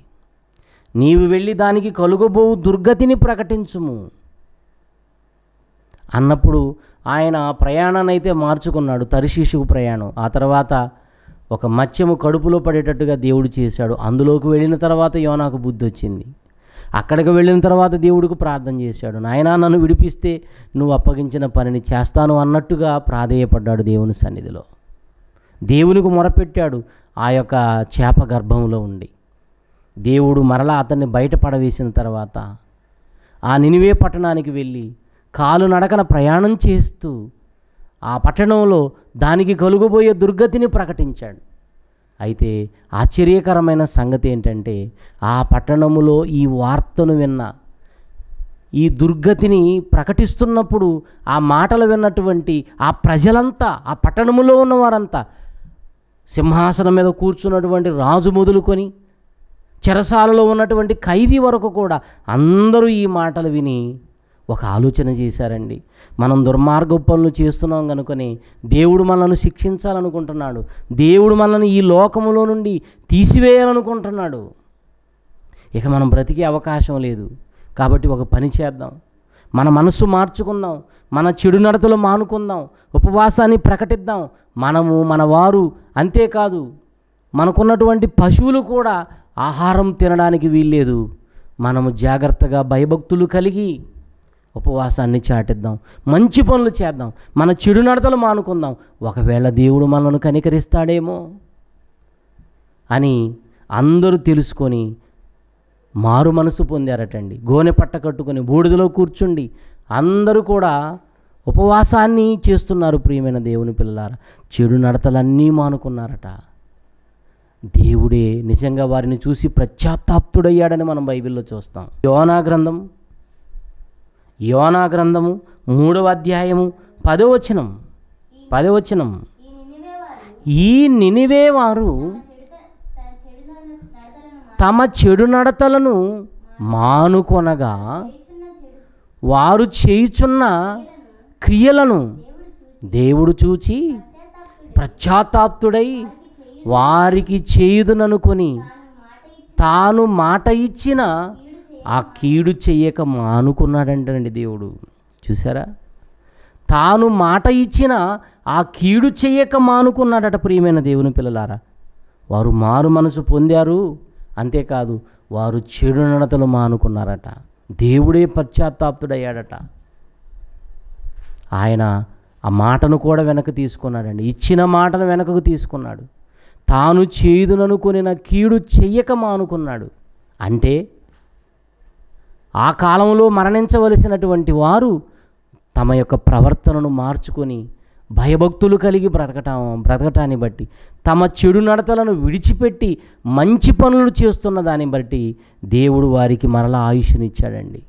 నీవు వెళ్ళి దానికి కలుగబోవు దుర్గతిని ప్రకటించుము అన్నప్పుడు ఆయన ప్రయాణాన్ని అయితే మార్చుకున్నాడు తరిశీషుకు ప్రయాణం ఆ తర్వాత ఒక మత్స్యము కడుపులో పడేటట్టుగా దేవుడు చేశాడు అందులోకి వెళ్ళిన తర్వాత యోనాకు బుద్ధి వచ్చింది అక్కడికి వెళ్ళిన తర్వాత దేవుడికి ప్రార్థన చేశాడు నాయన నన్ను విడిపిస్తే నువ్వు అప్పగించిన పనిని చేస్తాను అన్నట్టుగా ప్రాధేయపడ్డాడు దేవుని సన్నిధిలో దేవునికి మొరపెట్టాడు ఆ యొక్క చేప గర్భంలో ఉండి దేవుడు మరలా అతన్ని బయటపడవేసిన తర్వాత ఆ నినివే పట్టణానికి వెళ్ళి కాలు నడకన ప్రయాణం చేస్తూ ఆ పట్టణంలో దానికి కలుగుబోయే దుర్గతిని ప్రకటించాడు అయితే ఆశ్చర్యకరమైన సంగతి ఏంటంటే ఆ పట్టణములో ఈ వార్తను విన్న ఈ దుర్గతిని ప్రకటిస్తున్నప్పుడు ఆ మాటలు విన్నటువంటి ఆ ప్రజలంతా ఆ పట్టణములో ఉన్నవారంతా సింహాసనం మీద కూర్చున్నటువంటి రాజు మొదలుకొని చెరసాలలో ఉన్నటువంటి ఖైదీ వరకు కూడా అందరూ ఈ మాటలు విని ఒక ఆలోచన చేశారండి మనం దుర్మార్గ పనులు చేస్తున్నాం కనుకని దేవుడు మనల్ని శిక్షించాలనుకుంటున్నాడు దేవుడు మనల్ని ఈ లోకములో నుండి తీసివేయాలనుకుంటున్నాడు ఇక మనం బ్రతికే అవకాశం లేదు కాబట్టి ఒక పని చేద్దాం మన మనసు మార్చుకుందాం మన చెడు నడతలు మానుకుందాం ఉపవాసాన్ని ప్రకటిద్దాం మనము మన వారు అంతేకాదు మనకున్నటువంటి పశువులు కూడా ఆహారం తినడానికి వీల్లేదు మనము జాగ్రత్తగా భయభక్తులు కలిగి ఉపవాసాన్ని చాటిద్దాం మంచి పనులు చేద్దాం మన చెడు నడతలు మానుకుందాం ఒకవేళ దేవుడు మనను కనికరిస్తాడేమో అని అందరూ తెలుసుకొని మారు మనసు పొందారటండి గోనె పట్ట కట్టుకొని బూడిదలో కూర్చుండి అందరూ కూడా ఉపవాసాన్ని చేస్తున్నారు ప్రియమైన దేవుని పిల్లల చెడు నడతలన్నీ మానుకున్నారట దేవుడే నిజంగా వారిని చూసి ప్రత్యాప్తుడయ్యాడని మనం బైబిల్లో చూస్తాం యోనా గ్రంథం యోనా గ్రంథము మూడవ అధ్యాయము పదవచనం పదవచనం ఈ నినివే వారు తమ చెడు నడతలను మానుకొనగా వారు చేయుచున్న క్రియలను దేవుడు చూచి ప్రఖ్యాతాప్తుడై వారికి చేయుదుననుకొని తాను మాట ఇచ్చిన ఆ కీడు చెయ్యక మానుకున్నాడంటండి దేవుడు చూసారా తాను మాట ఇచ్చిన ఆ కీడు చెయ్యక మానుకున్నాడట ప్రియమైన దేవుని పిల్లలారా వారు మారు మనసు పొందారు అంతేకాదు వారు చెడు నడతలు మానుకున్నారట దేవుడే పశ్చాత్తాప్తుడయ్యాడట ఆయన ఆ మాటను కూడా వెనక్కి తీసుకున్నాడండి ఇచ్చిన మాటను వెనకకు తీసుకున్నాడు తాను చేదుననుకుని నా కీడు చెయ్యక మానుకున్నాడు అంటే ఆ కాలంలో మరణించవలసినటువంటి వారు తమ యొక్క ప్రవర్తనను మార్చుకొని భయభక్తులు కలిగి బ్రతకటం బ్రతకటాన్ని బట్టి తమ చెడు నడతలను విడిచిపెట్టి మంచి పనులు చేస్తున్న దాన్ని బట్టి దేవుడు వారికి మరల ఆయుష్నిచ్చాడండి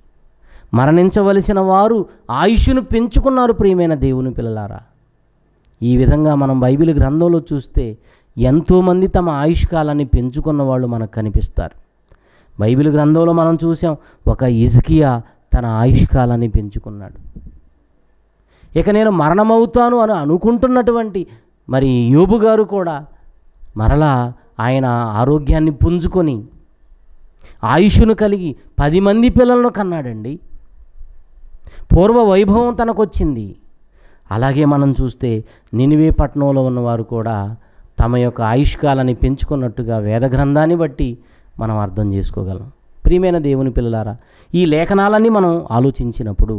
మరణించవలసిన వారు ఆయుష్ను పెంచుకున్నారు ప్రియమైన దేవుని పిల్లలారా ఈ విధంగా మనం బైబిల్ గ్రంథంలో చూస్తే ఎంతోమంది తమ ఆయుష్కాలాన్ని పెంచుకున్న వాళ్ళు మనకు కనిపిస్తారు బైబిల్ గ్రంథంలో మనం చూసాం ఒక ఇజ్కియా తన ఆయుష్కాలాన్ని పెంచుకున్నాడు ఇక నేను మరణమవుతాను అని అనుకుంటున్నటువంటి మరి యోబు గారు కూడా మరలా ఆయన ఆరోగ్యాన్ని పుంజుకొని ఆయుష్ను కలిగి పది మంది పిల్లలను కన్నాడండి పూర్వ వైభవం తనకొచ్చింది అలాగే మనం చూస్తే నినివే పట్టణంలో ఉన్నవారు కూడా తమ యొక్క ఆయుష్కాలాన్ని పెంచుకున్నట్టుగా వేద గ్రంథాన్ని బట్టి మనం అర్థం చేసుకోగలం ప్రియమైన దేవుని పిల్లలారా ఈ లేఖనాలన్నీ మనం ఆలోచించినప్పుడు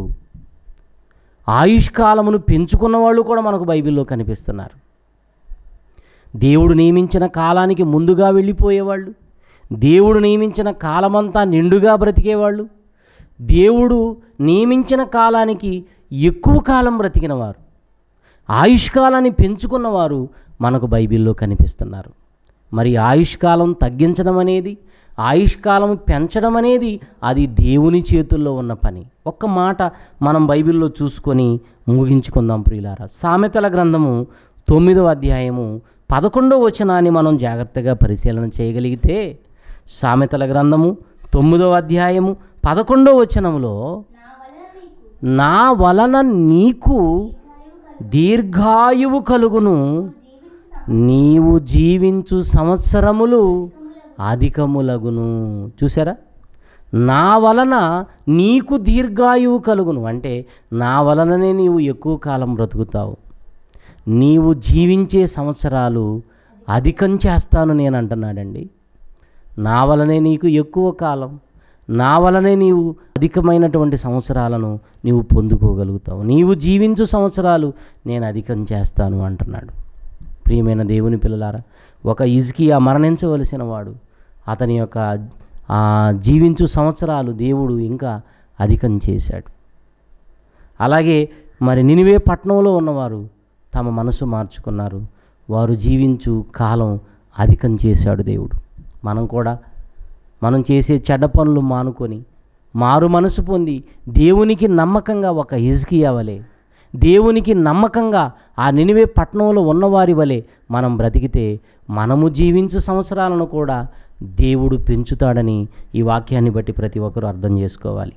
ఆయుష్కాలమును పెంచుకున్న వాళ్ళు కూడా మనకు బైబిల్లో కనిపిస్తున్నారు దేవుడు నియమించిన కాలానికి ముందుగా వెళ్ళిపోయేవాళ్ళు దేవుడు నియమించిన కాలమంతా నిండుగా బ్రతికేవాళ్ళు దేవుడు నియమించిన కాలానికి ఎక్కువ కాలం బ్రతికినవారు ఆయుష్కాలాన్ని పెంచుకున్నవారు మనకు బైబిల్లో కనిపిస్తున్నారు మరి ఆయుష్కాలం తగ్గించడం అనేది ఆయుష్కాలం పెంచడం అనేది అది దేవుని చేతుల్లో ఉన్న పని ఒక్క మాట మనం బైబిల్లో చూసుకొని ముగించుకుందాం ప్రియులారా సామెతల గ్రంథము తొమ్మిదవ అధ్యాయము పదకొండవ వచనాన్ని మనం జాగ్రత్తగా పరిశీలన చేయగలిగితే సామెతల గ్రంథము తొమ్మిదవ అధ్యాయము పదకొండవ వచనంలో నా వలన నీకు దీర్ఘాయువు కలుగును నీవు జీవించు సంవత్సరములు అధికములగును చూసారా నా వలన నీకు దీర్ఘాయువు కలుగును అంటే నా వలననే నీవు ఎక్కువ కాలం బ్రతుకుతావు నీవు జీవించే సంవత్సరాలు అధికం చేస్తాను నేను అంటున్నాడండి నా వలనే నీకు ఎక్కువ కాలం నా వలనే నీవు అధికమైనటువంటి సంవత్సరాలను నీవు పొందుకోగలుగుతావు నీవు జీవించు సంవత్సరాలు నేను అధికం చేస్తాను అంటున్నాడు ప్రియమైన దేవుని పిల్లలారా ఒక ఇజ్కియా మరణించవలసిన వాడు అతని యొక్క జీవించు సంవత్సరాలు దేవుడు ఇంకా అధికం చేశాడు అలాగే మరి నినివే పట్టణంలో ఉన్నవారు తమ మనసు మార్చుకున్నారు వారు జీవించు కాలం అధికం చేశాడు దేవుడు మనం కూడా మనం చేసే చెడ్డ పనులు మానుకొని మారు మనసు పొంది దేవునికి నమ్మకంగా ఒక వలె దేవునికి నమ్మకంగా ఆ నినివే పట్టణంలో ఉన్నవారి వలె మనం బ్రతికితే మనము జీవించు సంవత్సరాలను కూడా దేవుడు పెంచుతాడని ఈ వాక్యాన్ని బట్టి ప్రతి ఒక్కరూ అర్థం చేసుకోవాలి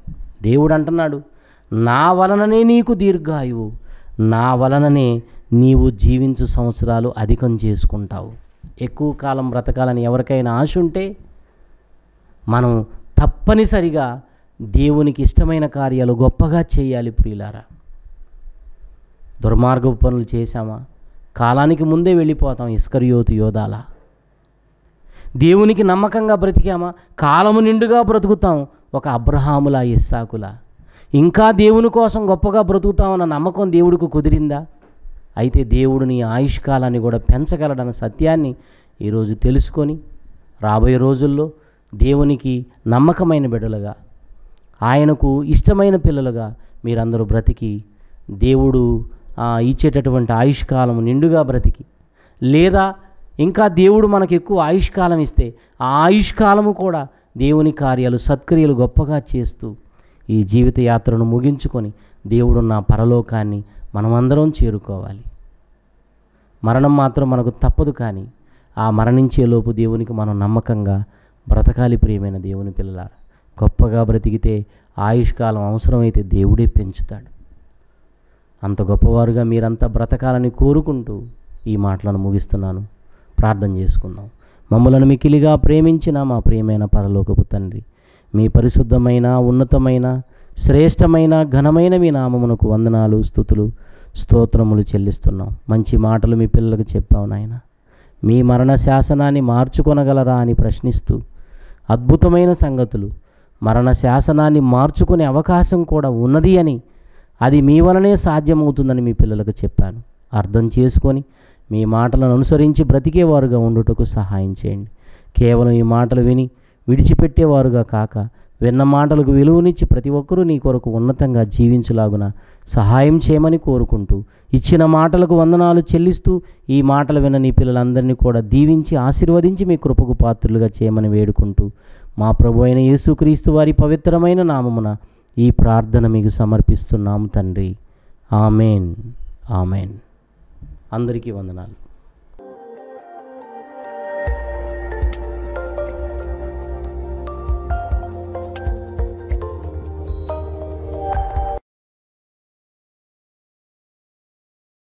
దేవుడు అంటున్నాడు నా వలననే నీకు దీర్ఘాయువు నా వలననే నీవు జీవించు సంవత్సరాలు అధికం చేసుకుంటావు ఎక్కువ కాలం బ్రతకాలని ఎవరికైనా ఆశ ఉంటే మనం తప్పనిసరిగా దేవునికి ఇష్టమైన కార్యాలు గొప్పగా చేయాలి ప్రియులారా దుర్మార్గపు పనులు చేశామా కాలానికి ముందే వెళ్ళిపోతాం ఇస్కరియోతు యోధాలా దేవునికి నమ్మకంగా బ్రతికామా కాలము నిండుగా బ్రతుకుతాం ఒక అబ్రహాములా ఇస్సాకులా ఇంకా దేవుని కోసం గొప్పగా బ్రతుకుతామన్న నమ్మకం దేవుడికి కుదిరిందా అయితే దేవుడు నీ ఆయుష్కాలాన్ని కూడా పెంచగలడన్న సత్యాన్ని ఈరోజు తెలుసుకొని రాబోయే రోజుల్లో దేవునికి నమ్మకమైన బిడ్డలుగా ఆయనకు ఇష్టమైన పిల్లలుగా మీరందరూ బ్రతికి దేవుడు ఇచ్చేటటువంటి ఆయుష్కాలము నిండుగా బ్రతికి లేదా ఇంకా దేవుడు మనకు ఎక్కువ ఆయుష్కాలం ఇస్తే ఆ ఆయుష్కాలము కూడా దేవుని కార్యాలు సత్క్రియలు గొప్పగా చేస్తూ ఈ జీవిత యాత్రను ముగించుకొని దేవుడు నా పరలోకాన్ని మనమందరం చేరుకోవాలి మరణం మాత్రం మనకు తప్పదు కానీ ఆ మరణించేలోపు దేవునికి మనం నమ్మకంగా బ్రతకాలి ప్రియమైన దేవుని పిల్లల గొప్పగా బ్రతికితే ఆయుష్కాలం అవసరమైతే దేవుడే పెంచుతాడు అంత గొప్పవారుగా మీరంతా బ్రతకాలని కోరుకుంటూ ఈ మాటలను ముగిస్తున్నాను ప్రార్థన చేసుకుందాం మమ్మలను మికిలిగా ప్రేమించిన మా ప్రియమైన పరలోకపు తండ్రి మీ పరిశుద్ధమైన ఉన్నతమైన శ్రేష్టమైన ఘనమైన మీ నామమునకు వందనాలు స్థుతులు స్తోత్రములు చెల్లిస్తున్నాం మంచి మాటలు మీ పిల్లలకు చెప్పావు నాయన మీ మరణ శాసనాన్ని మార్చుకొనగలరా అని ప్రశ్నిస్తూ అద్భుతమైన సంగతులు మరణ శాసనాన్ని మార్చుకునే అవకాశం కూడా ఉన్నది అని అది మీ వలనే సాధ్యమవుతుందని మీ పిల్లలకు చెప్పాను అర్థం చేసుకొని మీ మాటలను అనుసరించి బ్రతికేవారుగా ఉండుటకు సహాయం చేయండి కేవలం ఈ మాటలు విని విడిచిపెట్టేవారుగా కాక విన్న మాటలకు విలువనిచ్చి ప్రతి ఒక్కరూ నీ కొరకు ఉన్నతంగా జీవించులాగున సహాయం చేయమని కోరుకుంటూ ఇచ్చిన మాటలకు వందనాలు చెల్లిస్తూ ఈ మాటలు విన్న నీ పిల్లలందరినీ కూడా దీవించి ఆశీర్వదించి మీ కృపకు పాత్రులుగా చేయమని వేడుకుంటూ మా ప్రభు అయిన యేసుక్రీస్తు వారి పవిత్రమైన నామమున ఈ ప్రార్థన మీకు సమర్పిస్తున్నాము తండ్రి ఆమెన్ ఆమెన్ అందరికీ వందనాలు